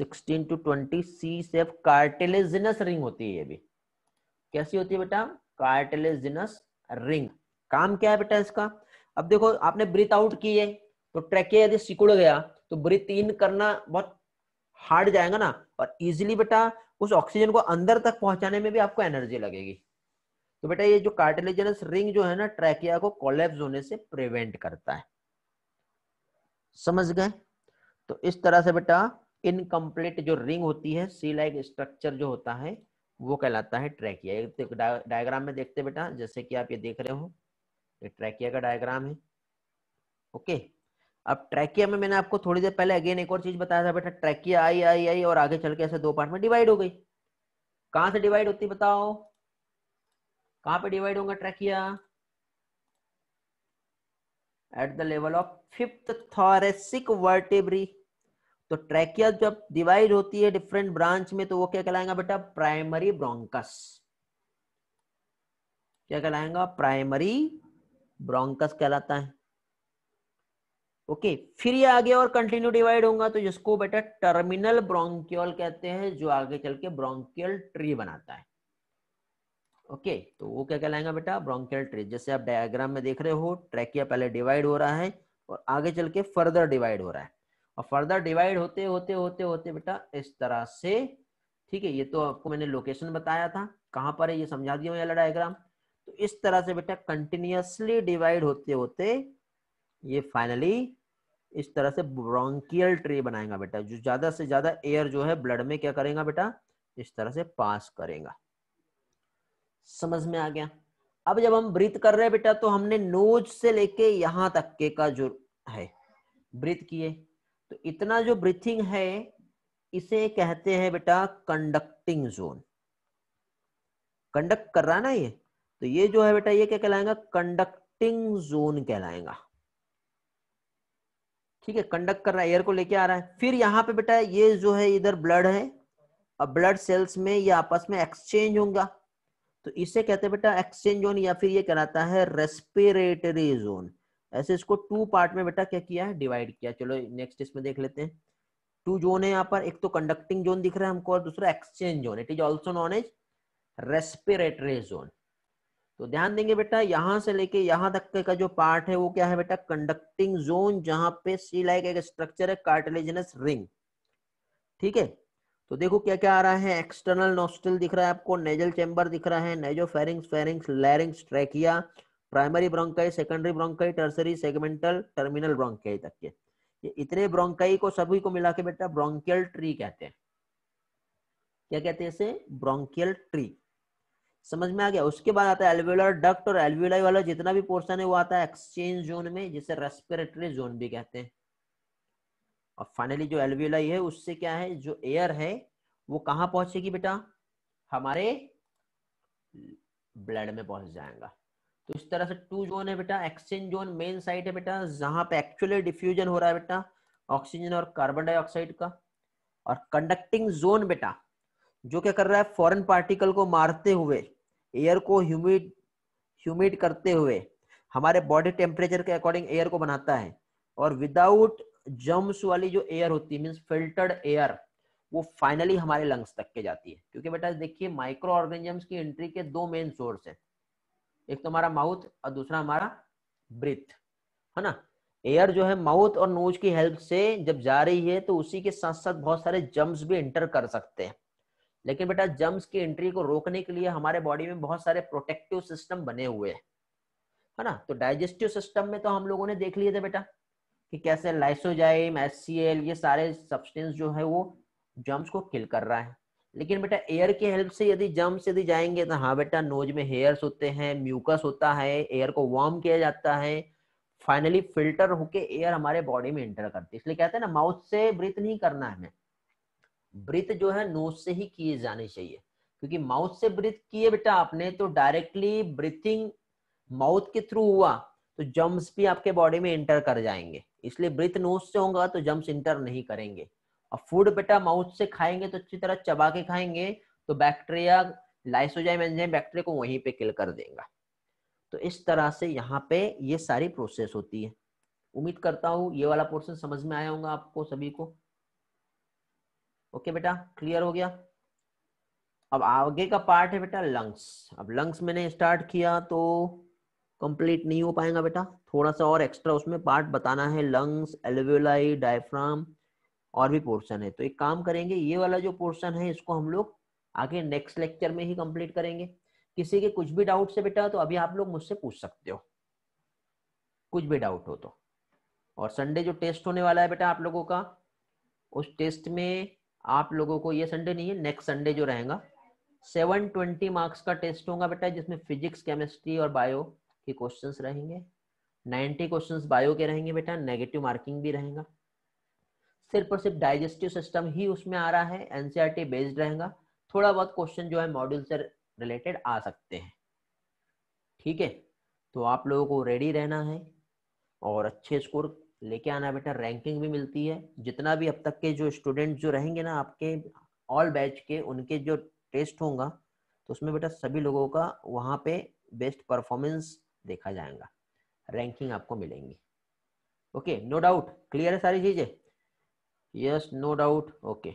16 to 20 C shape cartilaginous ring होती है ये भी कैसी होती है बेटा कार्टेलेजिनस रिंग काम क्या है बेटा इसका अब देखो आपने ब्रीथ आउट की है तो ट्रैके यदि सिकुड़ गया तो ब्रीथ इन करना बहुत हार्ड जाएगा ना और इजिली बेटा उस ऑक्सीजन को अंदर तक पहुंचाने में भी आपको एनर्जी लगेगी तो बेटा ये जो कार्टिलेजनस रिंग जो है ना ट्रैकिया को कोलेप्स होने से प्रिवेंट करता है समझ गए तो इस तरह से बेटा इनकम्प्लीट जो रिंग होती है सी लाइक स्ट्रक्चर जो होता है वो कहलाता है ट्रैकिया तो डायग्राम में देखते बेटा जैसे कि आप ये देख रहे हो ये ट्रैकिया का डायग्राम है ओके अब ट्रैकिया में मैंने आपको थोड़ी देर पहले अगेन एक और चीज बताया था बेटा ट्रैकिया आई आई आई और आगे चल के ऐसे दो पार्ट में डिवाइड हो गई कहां से डिवाइड होती बताओ कहां पे डिवाइड होगा trachea at the level of fifth thoracic vertebrae तो ट्रैकिया जब डिवाइड होती है डिफरेंट ब्रांच में तो वो क्या कहलाएगा बेटा प्राइमरी ब्रोंकस क्या कहलाएगा प्राइमरी ब्रोंकस कहलाता है ओके फिर ये आगे और कंटिन्यू डिवाइड होगा तो जिसको बेटा टर्मिनल ब्रोंक्योल कहते हैं जो आगे चल के ब्रोंक्योल ट्री बनाता है ओके तो वो क्या कहलाएगा बेटा ब्रोंकियल ट्रेस जैसे आप डायग्राम में देख रहे हो ट्रैकिया पहले डिवाइड हो रहा है और आगे चल के फर्दर डिवाइड हो रहा है और फर्दर डिवाइड होते होते होते होते बेटा इस तरह से ठीक है ये तो आपको मैंने लोकेशन बताया था कहाँ पर है ये समझा दिया वाला डायग्राम तो इस तरह से बेटा कंटिन्यूसली डिवाइड होते होते ये फाइनली इस तरह से ब्रोंकियल ट्रे बनाएगा बेटा जो ज्यादा से ज्यादा एयर जो है ब्लड में क्या करेगा बेटा इस तरह से पास करेगा समझ में आ गया अब जब हम ब्रीथ कर रहे हैं बेटा तो हमने नोज से लेके यहां तक के का जो है ब्रीथ किए तो इतना जो ब्रीथिंग है इसे कहते हैं बेटा कंडक्टिंग जोन कंडक्ट कर रहा है ना ये तो ये जो है बेटा ये क्या कहलाएगा कंडक्टिंग जोन कहलाएगा ठीक है कंडक्ट कर रहा है एयर को लेके आ रहा है फिर यहां पे बेटा ये जो है इधर ब्लड है अब ब्लड सेल्स में ये आपस में एक्सचेंज होगा तो इसे कहते हैं बेटा एक्सचेंज जोन या फिर ये कहलाता है रेस्पिरेटरी जोन ऐसे इसको टू पार्ट में बेटा क्या किया है डिवाइड किया चलो नेक्स्ट इसमें देख लेते हैं टू जोन है यहाँ पर एक तो कंडक्टिंग जोन दिख रहा है हमको और दूसरा exchange zone it is also known as respiratory zone तो ध्यान देंगे बेटा यहां से लेके यहाँ तक का जो पार्ट है वो क्या है बेटा कंडक्टिंग जोन जहां पे सी लाइक एक स्ट्रक्चर है कार्टिलेजनस रिंग ठीक है तो देखो क्या क्या आ रहा है एक्सटर्नल नोस्टल दिख रहा है आपको नेजल चेम्बर दिख रहा है nasopharynx pharynx larynx trachea primary bronchi secondary bronchi tertiary segmental terminal bronchi तक के ये इतने ब्रोंकाई को सभी को मिला के बेटा ब्रोंकियल ट्री कहते हैं क्या कहते हैं इसे ब्रोंकियल ट्री समझ में आ गया उसके बाद आता है एल्वेलर डक्ट और एल्वेलाई वाला जितना भी पोर्सन है वो आता है एक्सचेंज जोन में जिसे रेस्पिरेटरी जोन भी कहते हैं और फाइनली जो एलवीलाई है उससे क्या है जो एयर है वो कहाँ पहुंचेगी बेटा हमारे ब्लड में पहुंच जाएगा तो इस तरह से टू जोन है बेटा एक्सचेंज जोन मेन साइट है बेटा जहां पे एक्चुअली डिफ्यूजन हो रहा है बेटा ऑक्सीजन और कार्बन डाइऑक्साइड का और कंडक्टिंग जोन बेटा जो क्या कर रहा है फॉरेन पार्टिकल को मारते हुए एयर को ह्यूमिड ह्यूमिड करते हुए हमारे बॉडी टेम्परेचर के अकॉर्डिंग एयर को बनाता है और विदाउट जम्स वाली जो एयर होती है मीन्स फिल्टर्ड एयर वो फाइनली हमारे लंग्स तक के जाती है क्योंकि बेटा देखिए माइक्रो ऑर्गेनिजम्स की एंट्री के दो मेन सोर्स है एक तो हमारा माउथ और दूसरा हमारा ब्रिथ है ना एयर जो है माउथ और नोज की हेल्प से जब जा रही है तो उसी के साथ साथ बहुत सारे जम्स भी एंटर कर सकते हैं लेकिन बेटा जम्स की एंट्री को रोकने के लिए हमारे बॉडी में बहुत सारे प्रोटेक्टिव सिस्टम बने हुए हैं है ना तो डाइजेस्टिव सिस्टम में तो हम लोगों ने देख लिए थे बेटा कि कैसे लाइसोजाइम एस ये सारे सब्सटेंस जो है वो जम्स को किल कर रहा है लेकिन बेटा एयर की हेल्प से यदि जम्स यदि जाएंगे तो हाँ बेटा नोज में हेयर्स होते हैं म्यूकस होता है एयर को वार्म किया जाता है फाइनली फिल्टर होके एयर हमारे बॉडी में एंटर करती है इसलिए कहते हैं ना माउथ से ब्रीथ नहीं करना है हमें ब्रीथ जो है नोज से ही किए जाने चाहिए क्योंकि माउथ से ब्रीथ किए बेटा आपने तो डायरेक्टली ब्रीथिंग माउथ के थ्रू हुआ तो जम्स भी आपके बॉडी में इंटर कर जाएंगे इसलिए ब्रिथ नोज से होगा तो जम्स इंटर नहीं करेंगे और फूड बेटा माउथ से खाएंगे तो अच्छी तरह चबा के खाएंगे तो बैक्टीरिया लाइसोजाइम एंजाइम बैक्टीरिया को वहीं पे किल कर देगा तो इस तरह से यहाँ पे ये सारी प्रोसेस होती है उम्मीद करता हूँ ये वाला पोर्सन समझ में आया होगा आपको सभी को ओके बेटा क्लियर हो गया अब आगे का पार्ट है बेटा लंग्स अब लंग्स मैंने स्टार्ट किया तो कंप्लीट नहीं हो पाएगा बेटा थोड़ा सा और एक्स्ट्रा उसमें पार्ट बताना है लंग्स एल्वेलाई डायफ्राम और भी पोर्शन है तो एक काम करेंगे ये वाला जो पोर्शन है इसको हम लोग आगे नेक्स्ट लेक्चर में ही कंप्लीट करेंगे किसी के कुछ भी डाउट से बेटा तो अभी आप लोग मुझसे पूछ सकते हो कुछ भी डाउट हो तो और संडे जो टेस्ट होने वाला है बेटा आप लोगों का उस टेस्ट में आप लोगों को ये संडे नहीं है नेक्स्ट संडे जो रहेगा सेवन ट्वेंटी मार्क्स का टेस्ट होगा बेटा जिसमें फिजिक्स केमिस्ट्री और बायो के क्वेश्चंस रहेंगे 90 क्वेश्चंस बायो के रहेंगे बेटा नेगेटिव मार्किंग भी रहेगा सिर्फ और सिर्फ डाइजेस्टिव सिस्टम ही उसमें आ रहा है एनसीईआरटी बेस्ड e रहेगा थोड़ा बहुत क्वेश्चन जो है मॉड्यूल से रिलेटेड आ सकते हैं ठीक है तो आप लोगों को रेडी रहना है और अच्छे स्कोर लेके आना बेटा रैंकिंग भी मिलती है जितना भी अब तक के जो स्टूडेंट जो रहेंगे ना आपके ऑल बैच के उनके जो टेस्ट होगा तो उसमें बेटा सभी लोगों का वहाँ पे बेस्ट परफॉर्मेंस देखा जाएगा रैंकिंग आपको मिलेंगी ओके नो डाउट क्लियर है सारी चीजें yes no doubt okay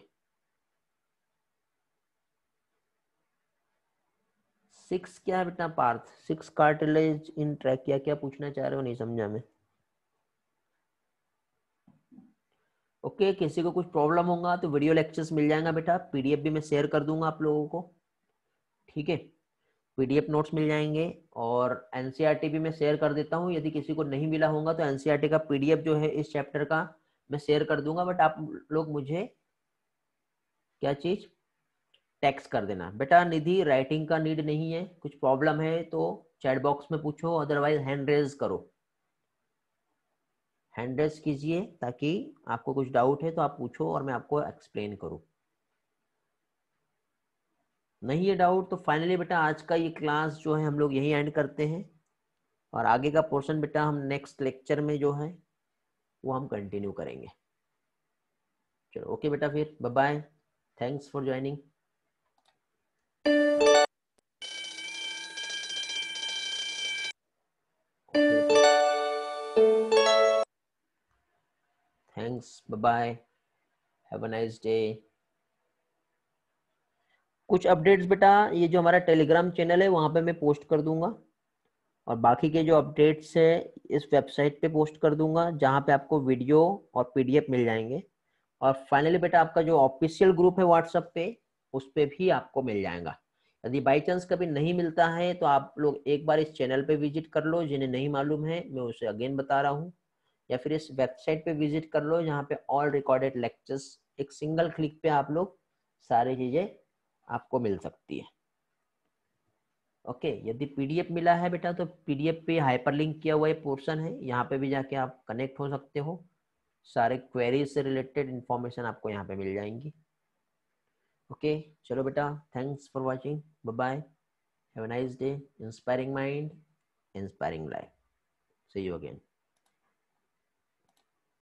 six क्या बेटा Parth six cartilage in track क्या क्या पूछना चाह रहे हो नहीं समझा मैं ओके okay, किसी को कुछ प्रॉब्लम होगा तो वीडियो लेक्चर्स मिल जाएगा बेटा पीडीएफ भी मैं शेयर कर दूंगा आप लोगों को ठीक है पीडीएफ नोट्स मिल जाएंगे और एनसीईआरटी e भी मैं शेयर कर देता हूँ यदि किसी को नहीं मिला होगा तो एनसीईआरटी e का पीडीएफ जो है इस चैप्टर का मैं शेयर कर दूंगा बट आप लोग मुझे क्या चीज टैक्स कर देना बेटा निधि राइटिंग का नीड नहीं है कुछ प्रॉब्लम है तो चैट बॉक्स में पूछो अदरवाइज हैंड रेज करो हैंड रेज कीजिए ताकि आपको कुछ डाउट है तो आप पूछो और मैं आपको एक्सप्लेन करूँ नहीं है डाउट तो फाइनली बेटा आज का ये क्लास जो है हम लोग यही एंड करते हैं और आगे का पोर्शन बेटा हम नेक्स्ट लेक्चर में जो है वो हम कंटिन्यू करेंगे चलो ओके बेटा फिर bye bye thanks for joining Thanks. Bye bye. Have a nice day. कुछ अपडेट्स बेटा ये जो हमारा टेलीग्राम चैनल है वहाँ पे मैं पोस्ट कर दूंगा और बाकी के जो अपडेट्स है इस वेबसाइट पे पोस्ट कर दूंगा जहाँ पे आपको वीडियो और पीडीएफ मिल जाएंगे और फाइनली बेटा आपका जो ऑफिशियल ग्रुप है व्हाट्सएप पे उस पर भी आपको मिल जाएगा यदि बाई चांस कभी नहीं मिलता है तो आप लोग एक बार इस चैनल पे विजिट कर लो जिन्हें नहीं मालूम है मैं उसे अगेन बता रहा हूँ या फिर इस वेबसाइट पे विजिट कर लो जहाँ पे ऑल रिकॉर्डेड लेक्चर्स एक सिंगल क्लिक पे आप लोग सारी चीज़ें आपको मिल सकती है ओके यदि पीडीएफ मिला है बेटा तो पीडीएफ पे हाइपरलिंक किया हुआ पोर्शन है यहाँ पे भी जाके आप कनेक्ट हो सकते हो सारे क्वेरीज से रिलेटेड इन्फॉर्मेशन आपको यहाँ पे मिल जाएंगी ओके okay, चलो बेटा thanks for watching bye have a nice day inspiring mind inspiring life see you again